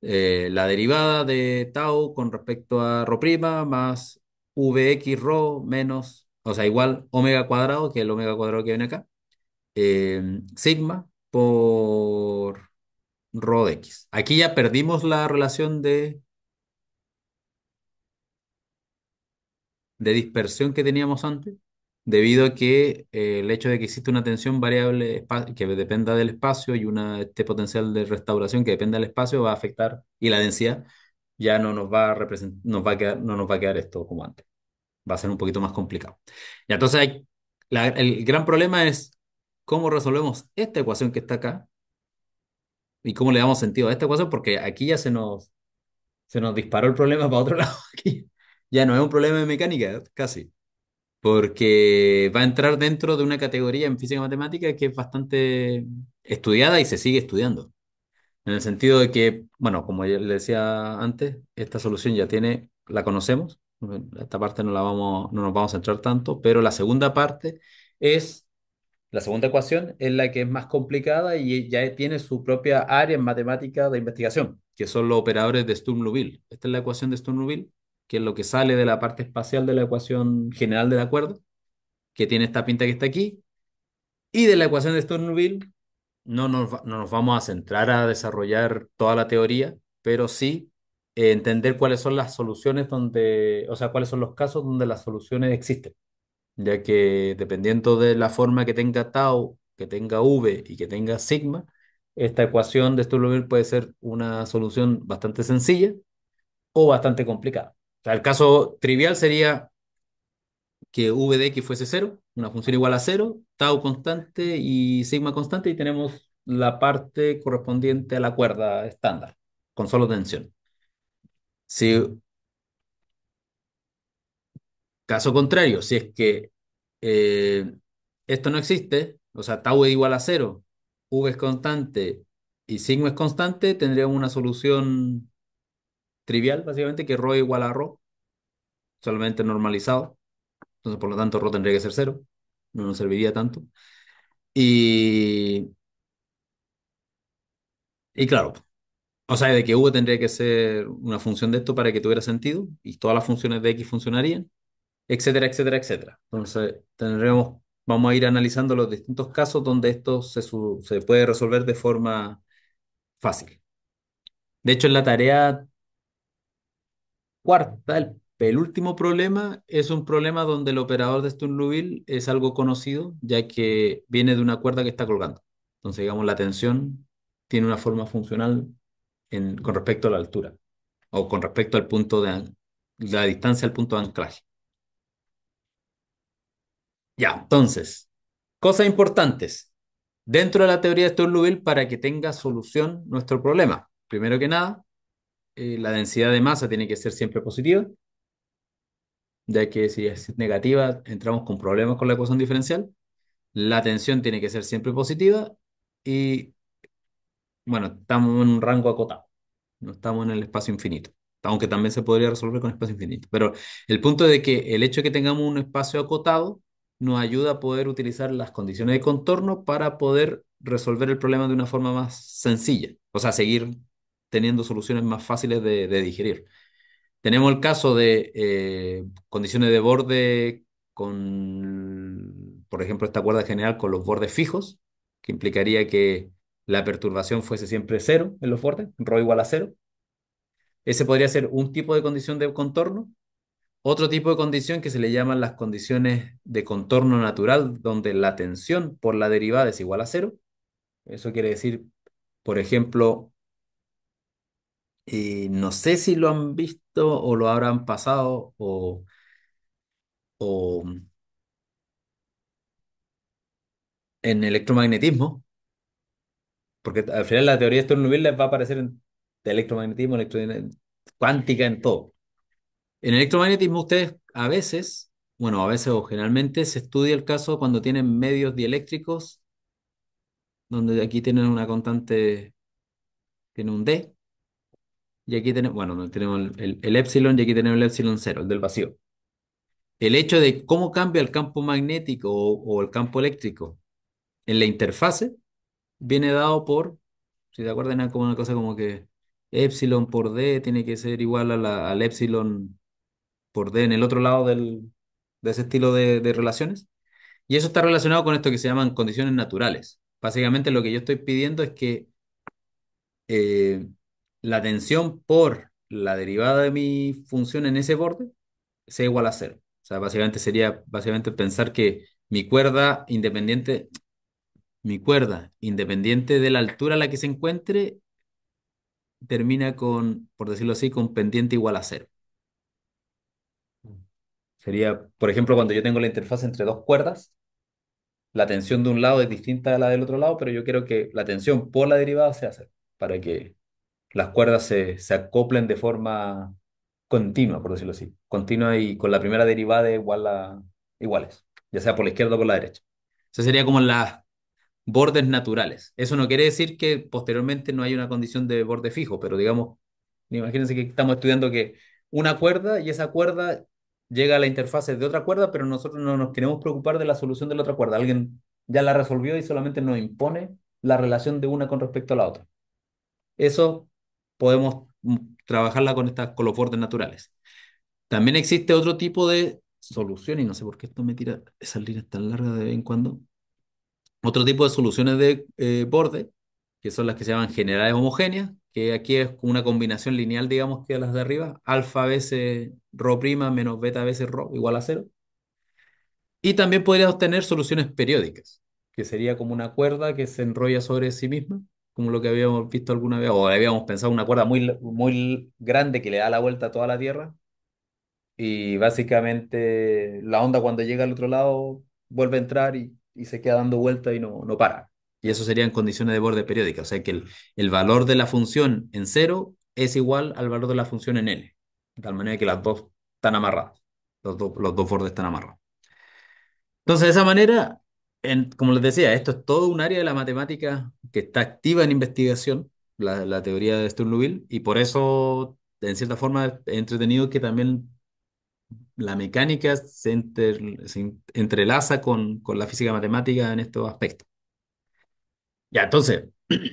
S1: Eh, la derivada de tau con respecto a prima más vx rho menos, o sea, igual omega cuadrado, que es el omega cuadrado que viene acá, eh, sigma por rho x. Aquí ya perdimos la relación de, de dispersión que teníamos antes, debido a que eh, el hecho de que existe una tensión variable que dependa del espacio y una, este potencial de restauración que depende del espacio va a afectar, y la densidad, ya no nos va a, nos va quedar, no nos va a quedar esto como antes. Va a ser un poquito más complicado. Y entonces el gran problema es cómo resolvemos esta ecuación que está acá y cómo le damos sentido a esta ecuación, porque aquí ya se nos, se nos disparó el problema para otro lado. Aquí ya no es un problema de mecánica, eh, casi, porque va a entrar dentro de una categoría en física matemática que es bastante estudiada y se sigue estudiando. En el sentido de que, bueno, como ya le decía antes, esta solución ya tiene, la conocemos, esta parte no, la vamos, no nos vamos a centrar tanto, pero la segunda parte es la segunda ecuación es la que es más complicada y ya tiene su propia área en matemática de investigación, que son los operadores de Sturm-Liouville. Esta es la ecuación de Sturm-Liouville, que es lo que sale de la parte espacial de la ecuación general del acuerdo, que tiene esta pinta que está aquí. Y de la ecuación de Sturm-Liouville no nos, no nos vamos a centrar a desarrollar toda la teoría, pero sí eh, entender cuáles son las soluciones donde, o sea, cuáles son los casos donde las soluciones existen ya que dependiendo de la forma que tenga tau, que tenga v y que tenga sigma, esta ecuación de esto puede ser una solución bastante sencilla o bastante complicada. el caso trivial sería que v de x fuese 0, una función igual a cero, tau constante y sigma constante, y tenemos la parte correspondiente a la cuerda estándar, con solo tensión. Si Caso contrario, si es que eh, esto no existe, o sea, tau es igual a cero, v es constante y sigma es constante, tendríamos una solución trivial, básicamente, que rho es igual a rho, solamente normalizado. Entonces, por lo tanto, rho tendría que ser cero, no nos serviría tanto. Y, y claro, o sea, de que u tendría que ser una función de esto para que tuviera sentido y todas las funciones de x funcionarían etcétera, etcétera, etcétera. Entonces, tendremos, vamos a ir analizando los distintos casos donde esto se, se puede resolver de forma fácil. De hecho, en la tarea cuarta, el último problema es un problema donde el operador de sturm es algo conocido, ya que viene de una cuerda que está colgando. Entonces, digamos, la tensión tiene una forma funcional en, con respecto a la altura o con respecto al punto de la distancia al punto de anclaje. Ya, entonces, cosas importantes dentro de la teoría de sturm para que tenga solución nuestro problema. Primero que nada, eh, la densidad de masa tiene que ser siempre positiva, ya que si es negativa entramos con problemas con la ecuación diferencial. La tensión tiene que ser siempre positiva y, bueno, estamos en un rango acotado, no estamos en el espacio infinito aunque también se podría resolver con espacio infinito. Pero el punto es de que el hecho de que tengamos un espacio acotado nos ayuda a poder utilizar las condiciones de contorno para poder resolver el problema de una forma más sencilla, o sea, seguir teniendo soluciones más fáciles de, digerir. Tenemos el caso de eh, condiciones de borde con, por ejemplo, esta cuerda general con los bordes fijos, que implicaría que la perturbación fuese siempre cero en los bordes, rho igual a cero. Ese podría ser un tipo de condición de contorno otro tipo de condición que se le llaman las condiciones de contorno natural, donde la tensión por la derivada es igual a cero. Eso quiere decir, por ejemplo, y eh, no sé si lo han visto o lo habrán pasado o, en electromagnetismo, porque al final la teoría de sturm les va a aparecer en electromagnetismo, electromagnetismo, cuántica, en todo. En electromagnetismo ustedes a veces, bueno, a veces o generalmente se estudia el caso cuando tienen medios dieléctricos, donde aquí tienen una constante, tiene un D, y aquí tenemos, bueno, tenemos el, el, epsilon y aquí tenemos el epsilon cero, el del vacío. El hecho de cómo cambia el campo magnético o, el campo eléctrico en la interfase viene dado por, si te acuerdan, como una cosa como que epsilon por D tiene que ser igual al epsilon por D en el otro lado de ese estilo de, relaciones. Y eso está relacionado con esto que se llaman condiciones naturales. Básicamente lo que yo estoy pidiendo es que eh, la tensión por la derivada de mi función en ese borde sea igual a cero. O sea, básicamente sería básicamente pensar que mi cuerda independiente, mi cuerda independiente de la altura a la que se encuentre, termina con, por decirlo así, con pendiente igual a cero. Sería, por ejemplo, cuando yo tengo la interfaz entre dos cuerdas, la tensión de un lado es distinta a la del otro lado, pero yo quiero que la tensión por la derivada se hace para que las cuerdas se, se acoplen de forma continua, por decirlo así. Continua y con la primera derivada igual a, iguales, ya sea por la izquierda o por la derecha. Eso sería como las bordes naturales. Eso no quiere decir que posteriormente no hay una condición de borde fijo, pero digamos, imagínense que estamos estudiando que una cuerda y esa cuerda llega a la interfase de otra cuerda, pero nosotros no nos queremos preocupar de la solución de la otra cuerda. Alguien ya la resolvió y solamente nos impone la relación de una con respecto a la otra. Eso podemos mm, trabajarla con, estas, con los bordes naturales. También existe otro tipo de solución, y no sé por qué esto me tira esas líneas tan larga de vez en cuando. Otro tipo de soluciones de eh, borde, que son las que se llaman generales homogéneas, que aquí es como una combinación lineal, digamos, que a las de arriba, alfa veces rho prima menos beta veces rho igual a cero. Y también podría obtener soluciones periódicas, que sería como una cuerda que se enrolla sobre sí misma, como lo que habíamos visto alguna vez, o habíamos pensado una cuerda muy, muy grande que le da la vuelta a toda la Tierra. Y básicamente la onda cuando llega al otro lado vuelve a entrar y, y se queda dando vuelta y no, no para. Y eso sería en condiciones de borde periódica. O sea que el, valor de la función en cero es igual al valor de la función en L. De tal manera que las dos están amarradas. Los, los dos bordes están amarrados. Entonces, de esa manera, como les decía, esto es todo un área de la matemática que está activa en investigación, la, teoría de Sturm-Liouville, y por eso, en cierta forma, he entretenido que también la mecánica se, se entrelaza con, con la física matemática en estos aspectos. Ya, entonces,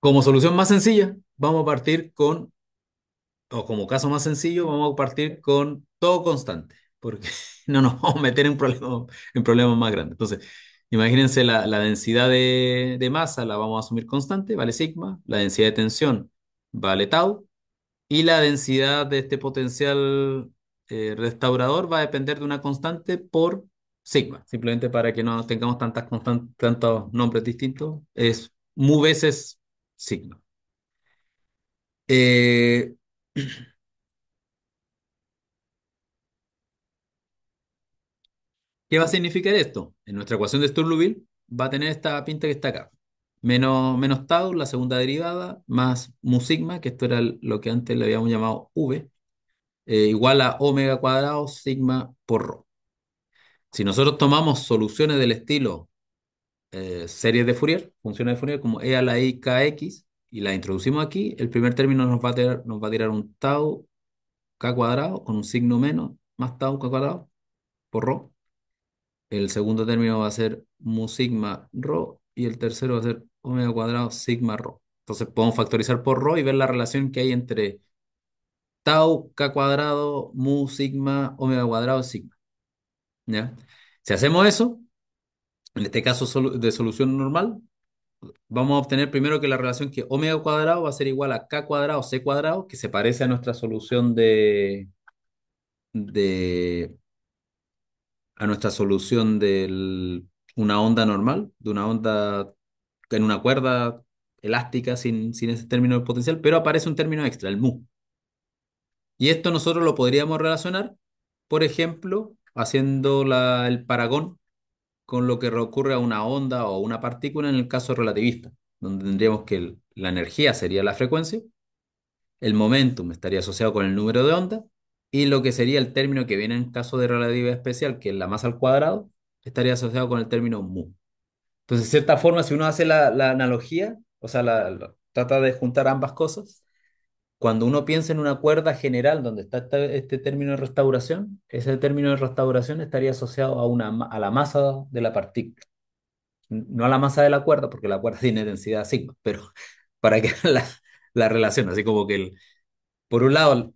S1: como solución más sencilla, vamos a partir con, o como caso más sencillo, vamos a partir con todo constante, porque no nos vamos a meter en problemas, en más grandes. Entonces, imagínense la, densidad de, masa, la vamos a asumir constante, vale sigma, la densidad de tensión vale tau, y la densidad de este potencial eh, restaurador va a depender de una constante por Sigma, simplemente para que no tengamos tantas tantos nombres distintos, es mu veces Sigma. Eh, ¿Qué va a significar esto? En nuestra ecuación de Sturluville va a tener esta pinta que está acá. Menos, menos tau, la segunda derivada, más mu sigma, que esto era lo que antes le habíamos llamado v, eh, igual a omega cuadrado sigma por rho. Si nosotros tomamos soluciones del estilo eh, series de Fourier, funciones de Fourier como e a la i kx, y la introducimos aquí, el primer término nos va a tirar, nos va a tirar un tau k cuadrado con un signo menos más tau k cuadrado por rho. El segundo término va a ser mu sigma rho y el tercero va a ser omega cuadrado sigma rho. Entonces podemos factorizar por rho y ver la relación que hay entre tau k cuadrado mu sigma omega cuadrado sigma. Si hacemos eso, en este caso de solución normal, vamos a obtener primero que la relación que omega cuadrado va a ser igual a k cuadrado c cuadrado, que se parece a nuestra solución de, a nuestra solución de una onda normal, de una onda en una cuerda elástica sin, sin ese término de potencial, pero aparece un término extra, el mu. Y esto nosotros lo podríamos relacionar, por ejemplo, haciendo el paragón con lo que ocurre a una onda o una partícula en el caso relativista, donde tendríamos que la energía sería la frecuencia, el momentum estaría asociado con el número de onda, y lo que sería el término que viene en caso de relatividad especial, que es la masa al cuadrado, estaría asociado con el término mu. Entonces, de cierta forma, si uno hace la, analogía, o sea, trata de juntar ambas cosas, cuando uno piensa en una cuerda general donde está este término de restauración, ese término de restauración estaría asociado a, una, a la masa de la partícula. No a la masa de la cuerda, porque la cuerda tiene densidad sigma, pero para que la, la relación, así como que por un lado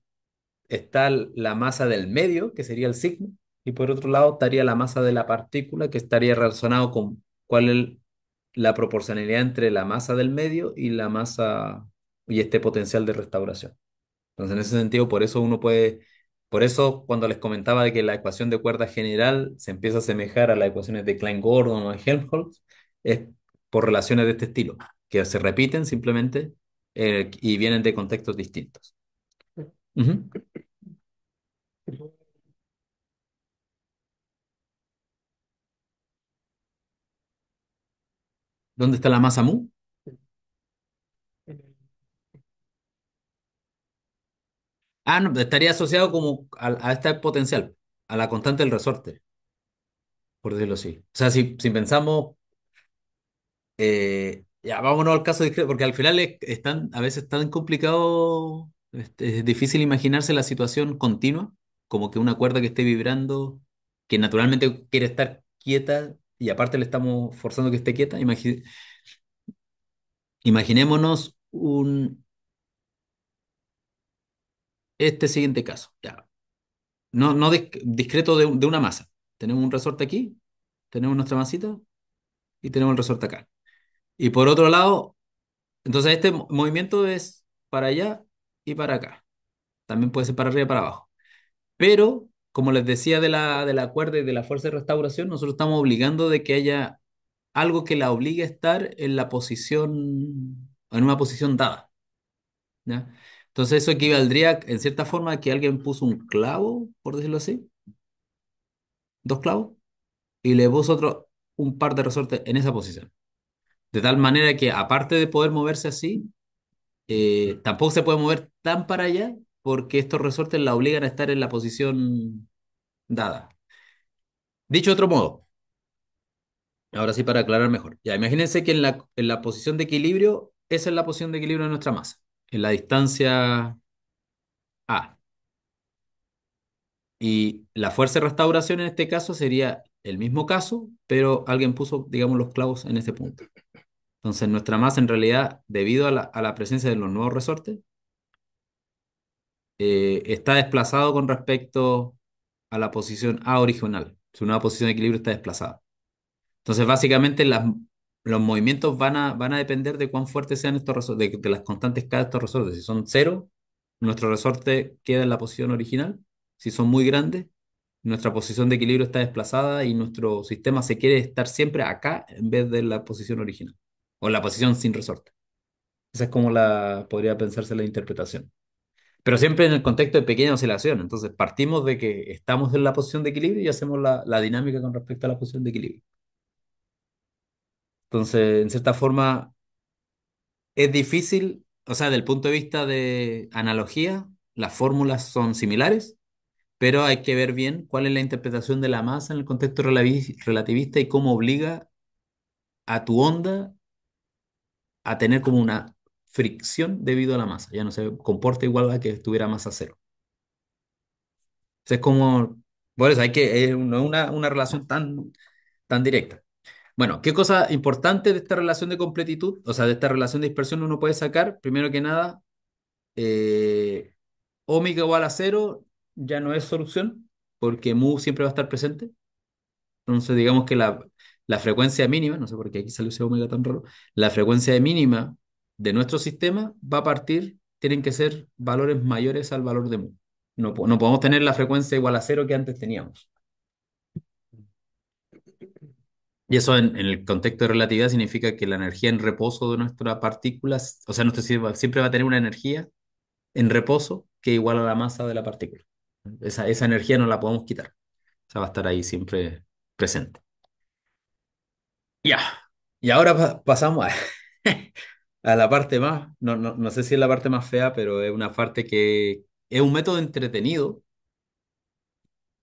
S1: está la masa del medio, que sería el sigma, y por otro lado estaría la masa de la partícula, que estaría relacionado con cuál es la proporcionalidad entre la masa del medio y la masa y este potencial de restauración. Entonces, en ese sentido, por eso uno puede, por eso cuando les comentaba de que la ecuación de cuerda general se empieza a asemejar a las ecuaciones de Klein-Gordon o de Helmholtz, es por relaciones de este estilo, que se repiten simplemente eh, y vienen de contextos distintos. ¿Dónde está la masa mu? Ah, no, estaría asociado como a, este potencial, a la constante del resorte, por decirlo así. O sea, si, pensamos, eh, ya vámonos al caso discreto, porque al final están a veces tan complicado, este, es, difícil imaginarse la situación continua, como que una cuerda que esté vibrando, que naturalmente quiere estar quieta y aparte le estamos forzando que esté quieta. imaginémonos un, este siguiente caso. Ya. No, no discreto de, una masa. Tenemos un resorte aquí, tenemos nuestra masita y tenemos el resorte acá. Y por otro lado, entonces este movimiento es para allá y para acá. También puede ser para arriba y para abajo. Pero, como les decía de la, de la cuerda y de la fuerza de restauración, nosotros estamos obligando de que haya algo que la obligue a estar en la posición, en una posición dada. ¿ya? Entonces eso equivaldría, en cierta forma, a que alguien puso un clavo, por decirlo así, dos clavos, y le puso otro, un par de resortes en esa posición. De tal manera que, aparte de poder moverse así, eh, tampoco se puede mover tan para allá, porque estos resortes la obligan a estar en la posición dada. Dicho de otro modo, ahora sí para aclarar mejor, ya imagínense que en la, en la posición de equilibrio, esa es la posición de equilibrio de nuestra masa en la distancia A. Y la fuerza de restauración en este caso sería el mismo caso, pero alguien puso, digamos, los clavos en ese punto. Entonces, nuestra masa en realidad, debido a la, presencia de los nuevos resortes, eh, está desplazado con respecto a la posición A original. Su nueva posición de equilibrio está desplazada. Entonces, básicamente, las, los movimientos van a, van a depender de cuán fuertes sean estos resortes, de, las constantes K de estos resortes. Si son cero, nuestro resorte queda en la posición original. Si son muy grandes, nuestra posición de equilibrio está desplazada y nuestro sistema se quiere estar siempre acá en vez de la posición original o la posición sin resorte. Esa es como la, podría pensarse la interpretación. Pero siempre en el contexto de pequeña oscilación. Entonces partimos de que estamos en la posición de equilibrio y hacemos la dinámica con respecto a la posición de equilibrio. Entonces, en cierta forma, es difícil, o sea, del punto de vista de analogía, las fórmulas son similares, pero hay que ver bien cuál es la interpretación de la masa en el contexto relativista y cómo obliga a tu onda a tener como una fricción debido a la masa. Ya no se comporta igual a que estuviera masa cero. Entonces es como, bueno, hay que, eh, es una, una relación tan, tan directa. Bueno, ¿qué cosa importante de esta relación de completitud, o sea, de esta relación de dispersión uno puede sacar? Primero que nada, eh, omega igual a cero ya no es solución, porque mu siempre va a estar presente. Entonces, digamos que la, la frecuencia mínima, no sé por qué aquí salió ese omega tan raro, la frecuencia mínima de nuestro sistema va a partir, tienen que ser valores mayores al valor de mu. No, no podemos tener la frecuencia igual a cero que antes teníamos. Y eso en, el contexto de relatividad significa que la energía en reposo de nuestra partícula, o sea, nuestro sistema siempre va a tener una energía en reposo que igual a la masa de la partícula. Esa, esa energía no la podemos quitar. O sea, va a estar ahí siempre presente. Ya. Y ahora pasamos a, a, la parte más, no, no, no sé si es la parte más fea, pero es una parte que es un método entretenido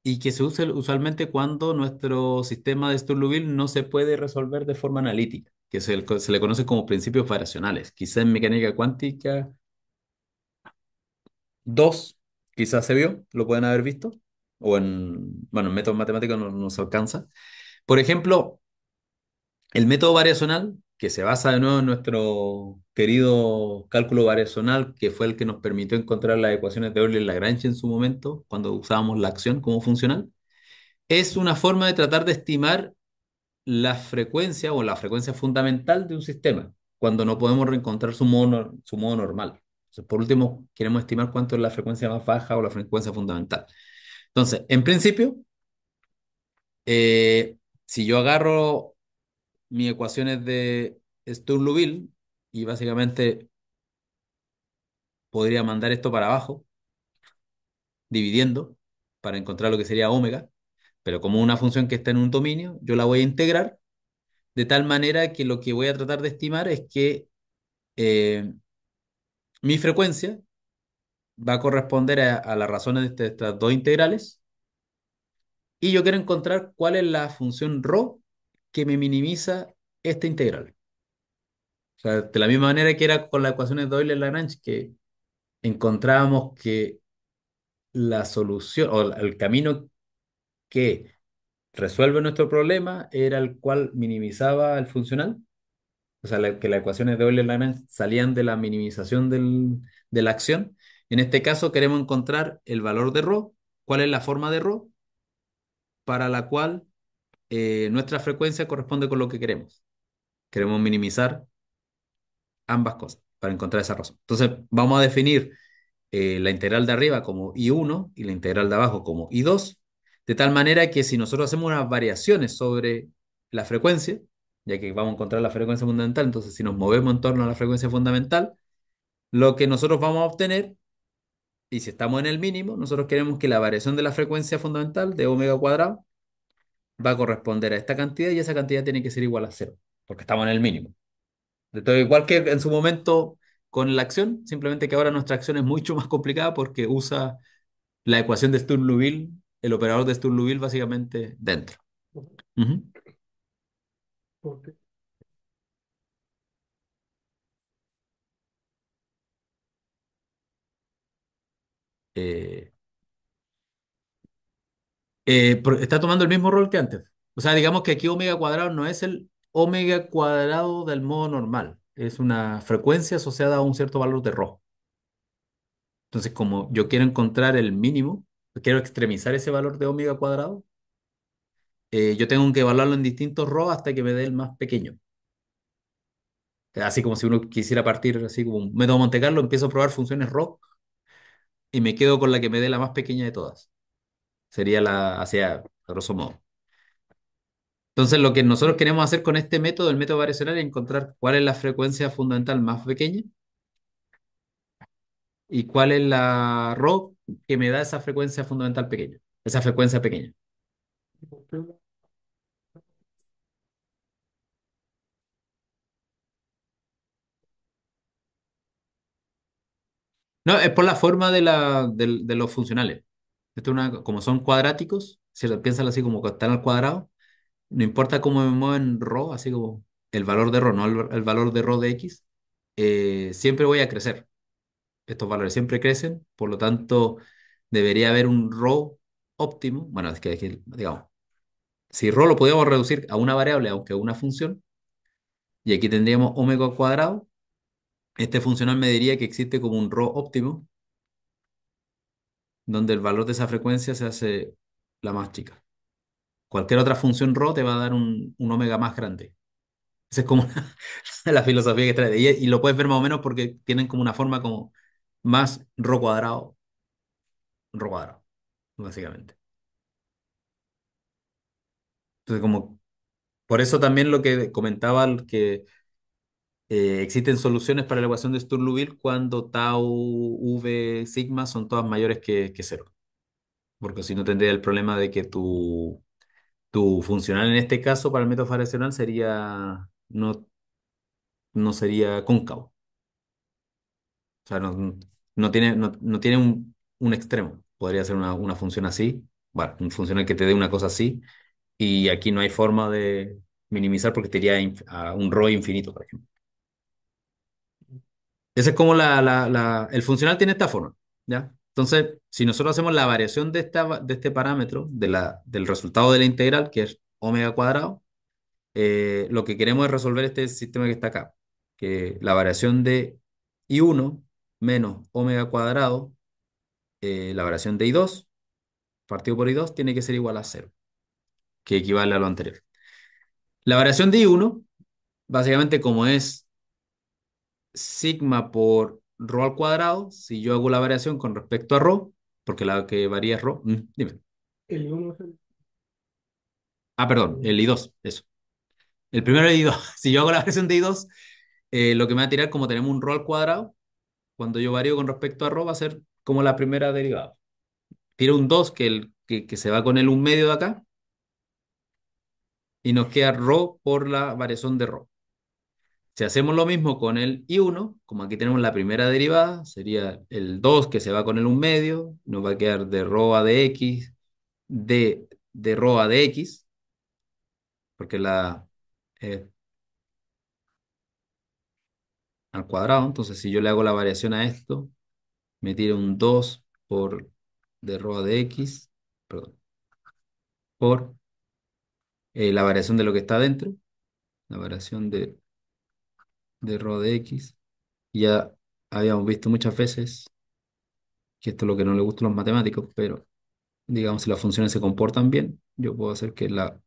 S1: y que se usa usualmente cuando nuestro sistema de Sturluville no se puede resolver de forma analítica, que se, le conoce como principios variacionales. Quizá en mecánica cuántica 2 quizás se vio, lo pueden haber visto, o en, bueno, en métodos matemáticos no, no se alcanza. Por ejemplo, el método variacional que se basa de nuevo en nuestro querido cálculo variacional, que fue el que nos permitió encontrar las ecuaciones de Euler-Lagrange en su momento, cuando usábamos la acción como funcional, es una forma de tratar de estimar la frecuencia o la frecuencia fundamental de un sistema, cuando no podemos reencontrar su modo, su modo normal. por último, queremos estimar cuánto es la frecuencia más baja o la frecuencia fundamental. Entonces, en principio, eh, si yo agarro mi ecuación es de sturm y básicamente podría mandar esto para abajo, dividiendo, para encontrar lo que sería omega, pero como una función que está en un dominio, yo la voy a integrar de tal manera que lo que voy a tratar de estimar es que eh, mi frecuencia va a corresponder a, a las razones de estas dos integrales y yo quiero encontrar cuál es la función ρ que me minimiza esta integral. O sea, de la misma manera que era con las ecuaciones de Euler-Lagrange, que encontrábamos que la solución o el camino que resuelve nuestro problema era el cual minimizaba el funcional. O sea, que las ecuaciones de Euler-Lagrange salían de la minimización de la acción. En este caso queremos encontrar el valor de ρ, cuál es la forma de rho para la cual eh, nuestra frecuencia corresponde con lo que queremos. Queremos minimizar ambas cosas para encontrar esa razón. Entonces, vamos a definir eh, la integral de arriba como I1 y la integral de abajo como I2, de tal manera que si nosotros hacemos unas variaciones sobre la frecuencia, ya que vamos a encontrar la frecuencia fundamental, entonces si nos movemos en torno a la frecuencia fundamental, lo que nosotros vamos a obtener, y si estamos en el mínimo, nosotros queremos que la variación de la frecuencia fundamental de omega cuadrado va a corresponder a esta cantidad y esa cantidad tiene que ser igual a cero, porque estamos en el mínimo. De todo igual que en su momento con la acción, simplemente que ahora nuestra acción es mucho más complicada porque usa la ecuación de Sturm-Liouville, el operador de Sturm-Liouville básicamente dentro. Eh, está tomando el mismo rol que antes. O sea, digamos que aquí omega cuadrado no es el omega cuadrado del modo normal, es una frecuencia asociada a un cierto valor de rho. Entonces, como yo quiero encontrar el mínimo, quiero extremizar ese valor de omega cuadrado, eh, yo tengo que evaluarlo en distintos rho hasta que me dé el más pequeño. Eh, así como si uno quisiera partir así como un método Monte Carlo, empiezo a probar funciones rho y me quedo con la que me dé la más pequeña de todas. Sería la, hacia grosso modo. Entonces, lo que nosotros queremos hacer con este método, el método variacional, es encontrar cuál es la frecuencia fundamental más pequeña y cuál es la RO que me da esa frecuencia fundamental pequeña, esa frecuencia pequeña. No, es por la forma de, la, de los funcionales una, como son cuadráticos, si lo piensan así como que están al cuadrado, no importa cómo me mueven rho, así como el valor de rho, no el, valor de rho de x, eh, siempre voy a crecer. Estos valores siempre crecen, por lo tanto, debería haber un rho óptimo. Bueno, es que, es digamos, si rho lo podíamos reducir a una variable, aunque a una función, y aquí tendríamos omega cuadrado, este funcional me diría que existe como un rho óptimo, donde el valor de esa frecuencia se hace la más chica. Cualquier otra función ro te va a dar un, omega más grande. Esa es como la filosofía que trae. Y, lo puedes ver más o menos porque tienen como una forma como más rho cuadrado. Rho cuadrado, básicamente. Entonces, como por eso también lo que comentaba, que eh, existen soluciones para la ecuación de sturm cuando tau, v, sigma son todas mayores que, cero. Porque si no tendría el problema de que tu, tu funcional en este caso para el método fraccional sería no, no sería cóncavo. O sea, no, tiene, no, tiene un, extremo. Podría ser una, función así, bueno, un funcional que te dé una cosa así, y aquí no hay forma de minimizar porque te a un ρ infinito, por ejemplo. Ese es como el funcional tiene esta forma, ¿ya? Entonces, si nosotros hacemos la variación de, este parámetro, del resultado de la integral, que es omega cuadrado, eh, lo que queremos es resolver este sistema que está acá, que la variación de I1 menos omega cuadrado, eh, la variación de I2, partido por I2, tiene que ser igual a 0, que equivale a lo anterior. La variación de I1, básicamente como es sigma por rho al cuadrado, si yo hago la variación con respecto a rho, porque la que varía es rho, mm, dime. El 1 Ah, perdón, el I2, eso. El primero de I2. Si yo hago la variación de I2, eh, lo que me va a tirar, como tenemos un rho al cuadrado, cuando yo varío con respecto a rho, va a ser como la primera derivada. Tiro un 2 que, el, que, que se va con el 1 medio de acá. Y nos queda rho por la variación de rho. Si hacemos lo mismo con el I1, como aquí tenemos la primera derivada, sería el 2 que se va con el 1 medio, nos va a quedar de rho de x, de, de de x, porque la... Eh, al cuadrado, entonces si yo le hago la variación a esto, me tira un 2 por de rho de x, perdón, por eh, la variación de lo que está adentro, la variación de de Rho de X. Ya habíamos visto muchas veces que esto es lo que no le gusta a los matemáticos, pero digamos, si las funciones se comportan bien, yo puedo hacer que la,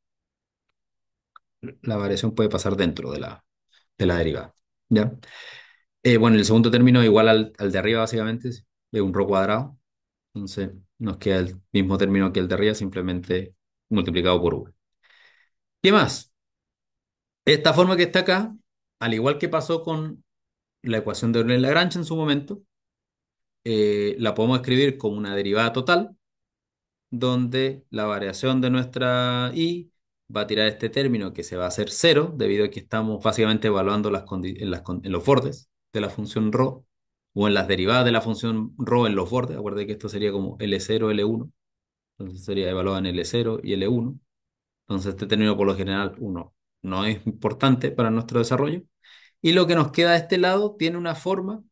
S1: la variación puede pasar dentro de la, de la derivada. ¿ya? Eh, bueno, el segundo término es igual al, al de arriba, básicamente, es un rho cuadrado. Entonces nos queda el mismo término que el de arriba, simplemente multiplicado por v. ¿Qué más? Esta forma que está acá al igual que pasó con la ecuación de Euler-Lagrange en su momento, eh, la podemos escribir como una derivada total, donde la variación de nuestra i va a tirar este término que se va a hacer cero, debido a que estamos básicamente evaluando las en, en, los bordes de la función ρ, o en las derivadas de la función ρ en los bordes, acuérdense que esto sería como L0, L1, entonces sería evaluado en L0 y L1, entonces este término por lo general 1 no es importante para nuestro desarrollo. Y lo que nos queda de este lado tiene una forma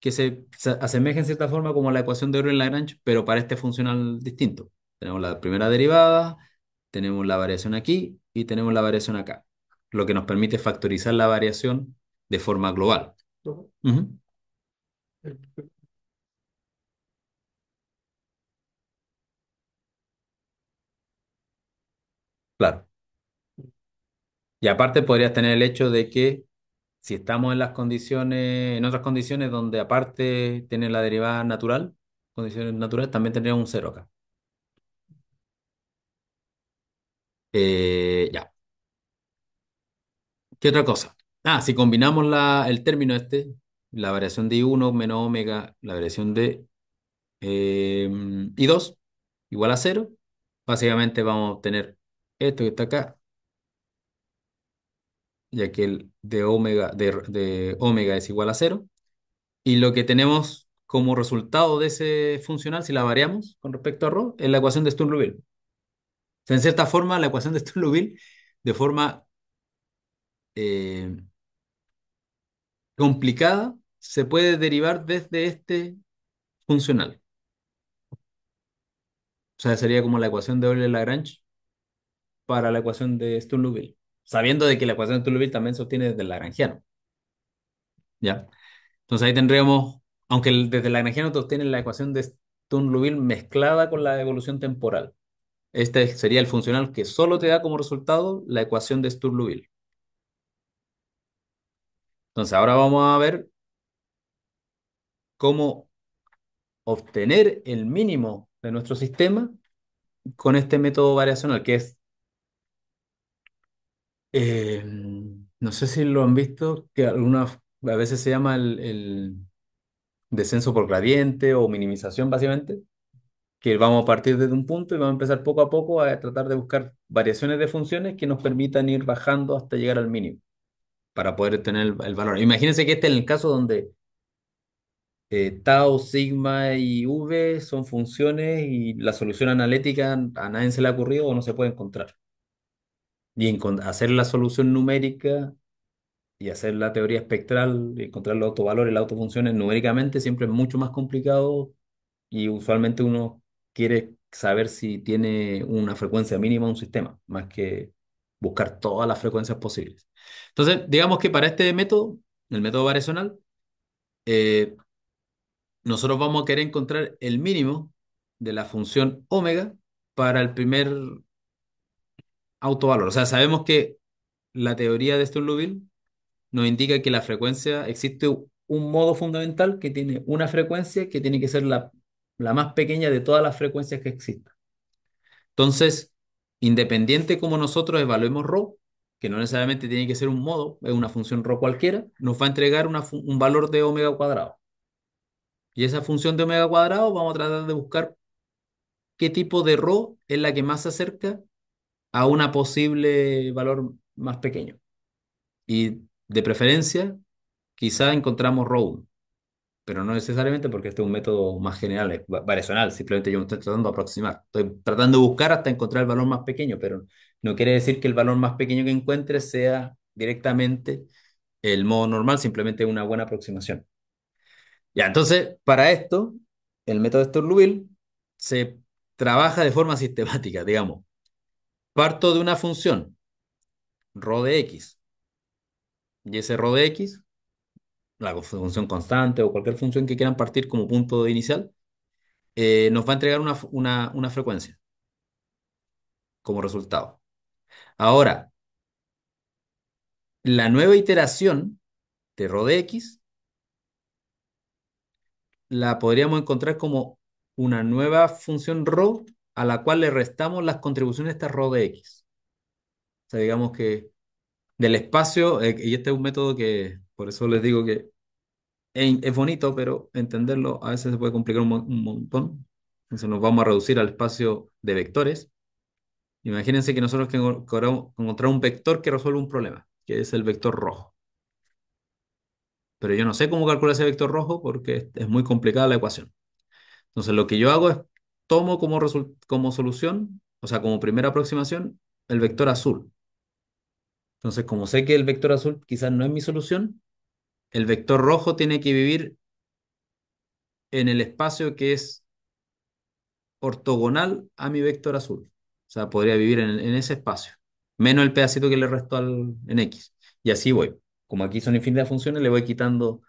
S1: que se, asemeja en cierta forma como la ecuación de Euler-Lagrange, pero para este funcional distinto. Tenemos la primera derivada, tenemos la variación aquí y tenemos la variación acá, lo que nos permite factorizar la variación de forma global. Claro. Y aparte podrías tener el hecho de que si estamos en las condiciones, en otras condiciones donde aparte tener la derivada natural, condiciones naturales, también tendríamos un cero acá. Eh, ya. ¿Qué otra cosa? Ah, si combinamos la, el término este, la variación de I1 menos omega, la variación de em, I2 igual a cero, básicamente vamos a obtener esto que está acá, ya que el de omega, de, omega es igual a cero. Y lo que tenemos como resultado de ese funcional, si la variamos con respecto a rho, es la ecuación de Sturm-Liouville. en cierta forma, la ecuación de sturm de forma eh, complicada, se puede derivar desde este funcional. O sea, sería como la ecuación de Euler-Lagrange para la ecuación de Sturm-Liouville sabiendo de que la ecuación de Sturlubil también se obtiene desde el lagrangiano. ¿Ya? Entonces ahí tendríamos, aunque desde el lagrangiano te obtienen la ecuación de Sturlubil mezclada con la evolución temporal. Este sería el funcional que solo te da como resultado la ecuación de Sturluville. Entonces, ahora vamos a ver cómo obtener el mínimo de nuestro sistema con este método variacional, que es eh, no sé si lo han visto, que algunas a veces se llama el, descenso por gradiente o minimización básicamente, que vamos a partir desde un punto y vamos a empezar poco a poco a tratar de buscar variaciones de funciones que nos permitan ir bajando hasta llegar al mínimo para poder tener el, valor. Imagínense que este es el caso donde eh, tau, sigma y v son funciones y la solución analítica a nadie se le ha ocurrido o no se puede encontrar y hacer la solución numérica y hacer la teoría espectral y encontrar los autovalores, las autofunciones numéricamente siempre es mucho más complicado y usualmente uno quiere saber si tiene una frecuencia mínima un sistema, más que buscar todas las frecuencias posibles. Entonces, digamos que para este método, el método variacional, eh, nosotros vamos a querer encontrar el mínimo de la función omega para el primer autovalor. O sea, sabemos que la teoría de sturm nos indica que la frecuencia, existe un modo fundamental que tiene una frecuencia que tiene que ser la, la más pequeña de todas las frecuencias que existan. Entonces, independiente como nosotros evaluemos rho, que no necesariamente tiene que ser un modo, es una función rho cualquiera, nos va a entregar un valor de omega cuadrado. Y esa función de omega cuadrado vamos a tratar de buscar qué tipo de rho es la que más se acerca a un posible valor más pequeño. Y de preferencia, quizá encontramos ROW, pero no necesariamente porque este es un método más general, es variacional, simplemente yo me estoy tratando de aproximar. Estoy tratando de buscar hasta encontrar el valor más pequeño, pero no quiere decir que el valor más pequeño que encuentre sea directamente el modo normal, simplemente una buena aproximación. Ya, entonces, para esto, el método de Sturluville se trabaja de forma sistemática, digamos. Parto de una función, ro de x. Y ese ro de x, la función constante o cualquier función que quieran partir como punto inicial, eh, nos va a entregar una, frecuencia como resultado. Ahora, la nueva iteración de ro de x la podríamos encontrar como una nueva función ro a la cual le restamos las contribuciones de esta rho de X. O sea, digamos que del espacio, eh, y este es un método que, por eso les digo que es, bonito, pero entenderlo a veces se puede complicar un, montón. Entonces nos vamos a reducir al espacio de vectores. Imagínense que nosotros queremos encontrar un vector que resuelve un problema, que es el vector rojo. Pero yo no sé cómo calcular ese vector rojo porque es muy complicada la ecuación. Entonces lo que yo hago es tomo como, como solución, o sea, como primera aproximación, el vector azul. Entonces, como sé que el vector azul quizás no es mi solución, el vector rojo tiene que vivir en el espacio que es ortogonal a mi vector azul. O sea, podría vivir en, ese espacio, menos el pedacito que le resto al, en X. Y así voy. Como aquí son infinitas funciones, le voy quitando,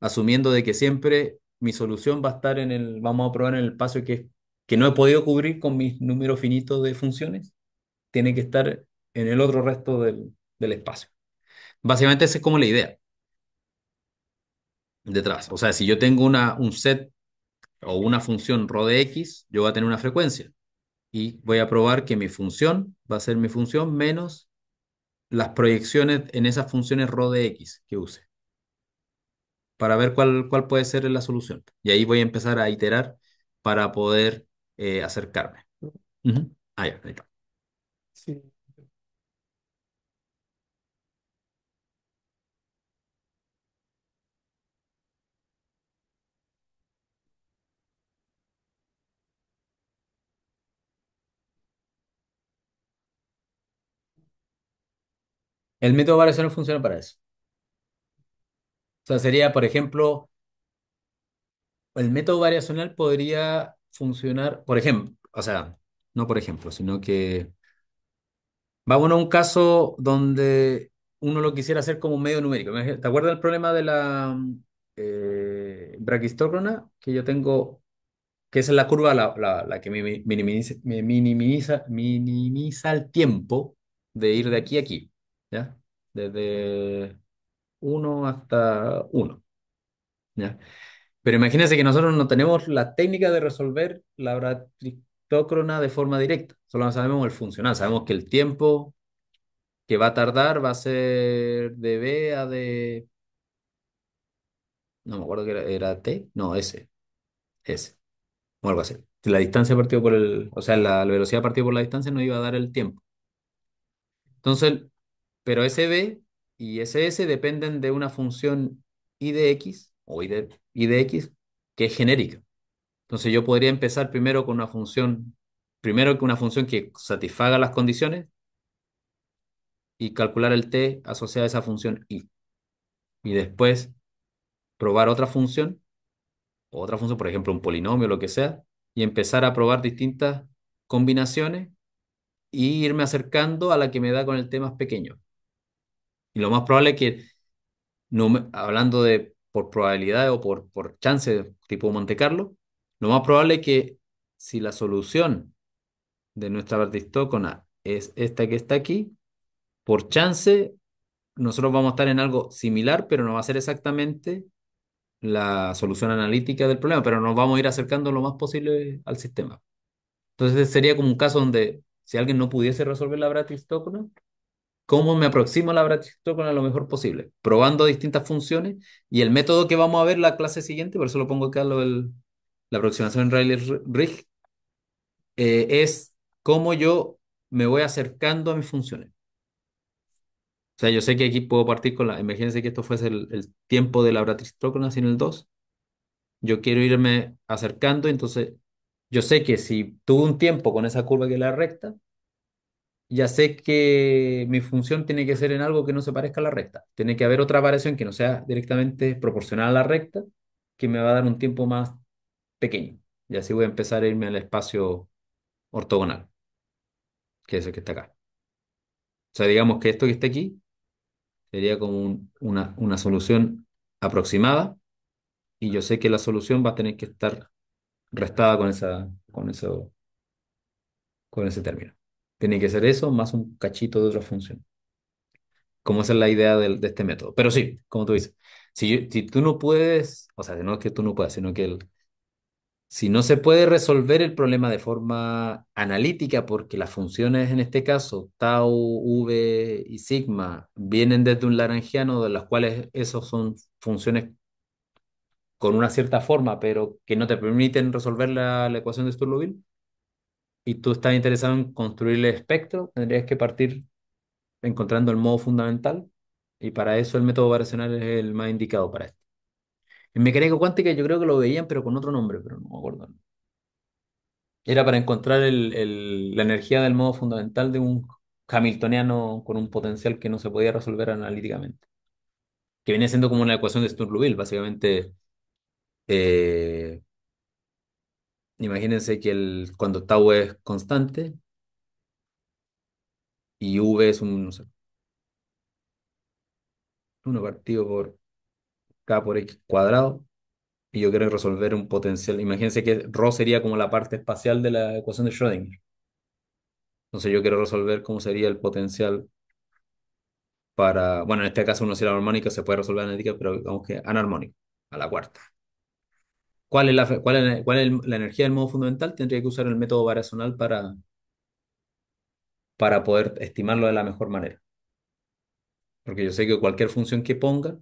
S1: asumiendo de que siempre mi solución va a estar en el, vamos a probar en el espacio que es que no he podido cubrir con mis números finitos de funciones, tiene que estar en el otro resto del, espacio. Básicamente esa es como la idea detrás. O sea, si yo tengo una, un set o una función ro de x, yo voy a tener una frecuencia. Y voy a probar que mi función va a ser mi función menos las proyecciones en esas funciones ro de x que use. Para ver cuál, cuál puede ser la solución. Y ahí voy a empezar a iterar para poder eh, acercarme. Ah, ahí está. El método variacional funciona para eso. O sea, sería, por ejemplo, el método variacional podría funcionar, por ejemplo, o sea, no por ejemplo, sino que vamos a un caso donde uno lo quisiera hacer como medio numérico. ¿Te acuerdas del problema de la eh, braquistócrona? Que yo tengo, que es la curva la, que me minimiza, minimiza, minimiza el tiempo de ir de aquí a aquí, ¿ya? Desde 1 hasta 1, ¿ya? Pero imagínense que nosotros no tenemos la técnica de resolver la bratrictócrona de forma directa, solo sabemos el funcional, sabemos que el tiempo que va a tardar va a ser de B a de... No me acuerdo que era, T, no, S, S, o algo así. La distancia partido por el, o sea, la, velocidad partido por la distancia no iba a dar el tiempo. Entonces, pero SB y SS dependen de una función y de X o y de, X, que es genérica. Entonces yo podría empezar primero con una función, primero que una función que satisfaga las condiciones y calcular el t asociado a esa función y Y después probar otra función, otra función, por ejemplo, un polinomio, lo que sea, y empezar a probar distintas combinaciones e irme acercando a la que me da con el t más pequeño. Y lo más probable es que, hablando de por probabilidad o por, por chance tipo Monte Carlo, lo más probable es que si la solución de nuestra partistócona es esta que está aquí, por chance nosotros vamos a estar en algo similar, pero no va a ser exactamente la solución analítica del problema, pero nos vamos a ir acercando lo más posible al sistema. Entonces sería como un caso donde si alguien no pudiese resolver la bratistócona, cómo me aproximo a la con lo mejor posible, probando distintas funciones y el método que vamos a ver la clase siguiente, por eso lo pongo acá lo la aproximación Rayleigh-Rig, eh, es cómo yo me voy acercando a mis funciones. O sea, yo sé que aquí puedo partir con la... Imagínense que esto fuese el, tiempo de la brachitócona sin el 2. Yo quiero irme acercando, entonces yo sé que si tuve un tiempo con esa curva que es la recta, ya sé que mi función tiene que ser en algo que no se parezca a la recta. Tiene que haber otra variación que no sea directamente proporcional a la recta, que me va a dar un tiempo más pequeño. Y así voy a empezar a irme al espacio ortogonal, que es el que está acá. O sea, digamos que esto que está aquí sería como una, una solución aproximada y yo sé que la solución va a tener que estar restada con, esa, con, eso, con ese término. Tiene que ser eso más un cachito de otra función. Como esa es la idea de, este método. Pero sí, como tú dices, si, tú no puedes, o sea, no es que tú no puedas, sino que el, si no se puede resolver el problema de forma analítica, porque las funciones en este caso, tau, v y sigma, vienen desde un laranjiano, de las cuales esos son funciones con una cierta forma, pero que no te permiten resolver la, ecuación de Sturleville, y tú estás interesado en construir el espectro, tendrías que partir encontrando el modo fundamental y para eso el método variacional es el más indicado para esto. En mecánica cuántica yo creo que lo veían pero con otro nombre, pero no me acuerdo. Era para encontrar la energía del modo fundamental de un hamiltoniano con un potencial que no se podía resolver analíticamente. Que viene siendo como una ecuación de Sturm-Liouville, básicamente eh, Imagínense que el, cuando tau es constante y v es un, no partido por k por x cuadrado y yo quiero resolver un potencial. Imagínense que ρ sería como la parte espacial de la ecuación de Schrödinger. Entonces yo quiero resolver cómo sería el potencial para, bueno, en este caso uno sería armónica se puede resolver analítica, pero digamos que anarmónico a la cuarta cuál es la, energía del modo fundamental, tendría que usar el método variacional para, para poder estimarlo de la mejor manera. Porque yo sé que cualquier función que ponga,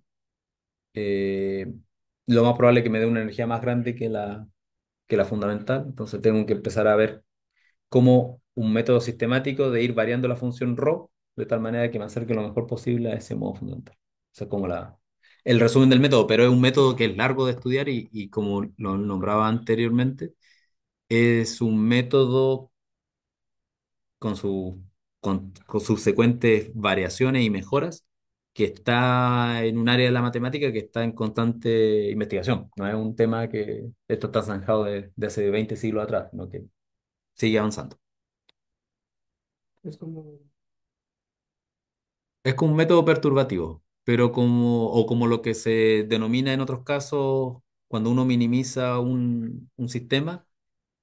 S1: eh, lo más probable es que me dé una energía más grande que la, que la fundamental. Entonces tengo que empezar a ver cómo un método sistemático de ir variando la función rho, de tal manera que me acerque lo mejor posible a ese modo fundamental. O sea, como la, el resumen del método, pero es un método que es largo de estudiar y, como lo nombraba anteriormente, es un método con, su, con, sus subsecuentes variaciones y mejoras que está en un área de la matemática que está en constante investigación. No es un tema que esto está zanjado de, hace 20 siglos atrás, sino que sigue avanzando. Es como... Es como un método perturbativo pero como, o como lo que se denomina en otros casos, cuando uno minimiza un, sistema,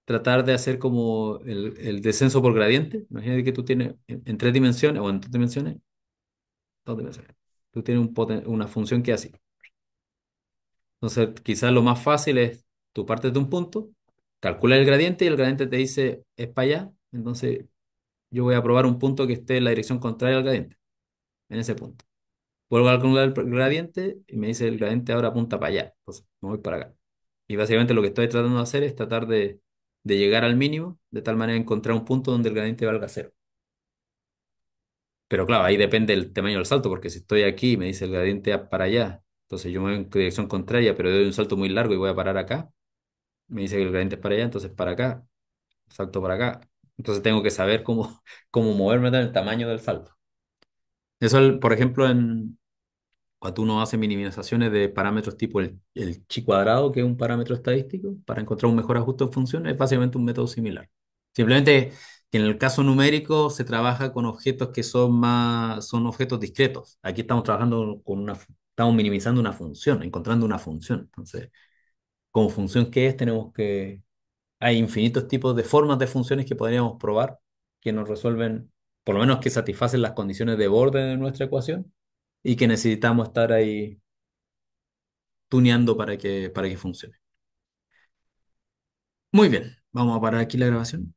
S1: tratar de hacer como el, descenso por gradiente. Imagínate que tú tienes en, tres dimensiones, o en dos dimensiones, tú tienes una función que así. Entonces, quizás lo más fácil es, tú partes de un punto, calculas el gradiente y el gradiente te dice, es para allá, entonces yo voy a probar un punto que esté en la dirección contraria al gradiente, en ese punto vuelvo a calcular el gradiente y me dice el gradiente ahora apunta para allá, entonces me voy para acá. Y básicamente lo que estoy tratando de hacer es tratar de, llegar al mínimo, de tal manera encontrar un punto donde el gradiente valga cero. Pero claro, ahí depende el tamaño del salto, porque si estoy aquí y me dice el gradiente para allá, entonces yo me voy en dirección contraria, pero doy un salto muy largo y voy a parar acá. Me dice que el gradiente es para allá, entonces para acá, salto para acá. Entonces tengo que saber cómo, cómo moverme en el tamaño del salto. Eso, por ejemplo, en, cuando uno hace minimizaciones de parámetros tipo el, chi cuadrado, que es un parámetro estadístico, para encontrar un mejor ajuste en función, es básicamente un método similar. Simplemente en el caso numérico se trabaja con objetos que son más, son objetos discretos. Aquí estamos trabajando con una, estamos minimizando una función, encontrando una función. Entonces, como función que es, tenemos que, hay infinitos tipos de formas de funciones que podríamos probar que nos resuelven, por lo menos que satisfacen las condiciones de borde de nuestra ecuación y que necesitamos estar ahí tuneando para que, para que funcione. Muy bien, vamos a parar aquí la grabación.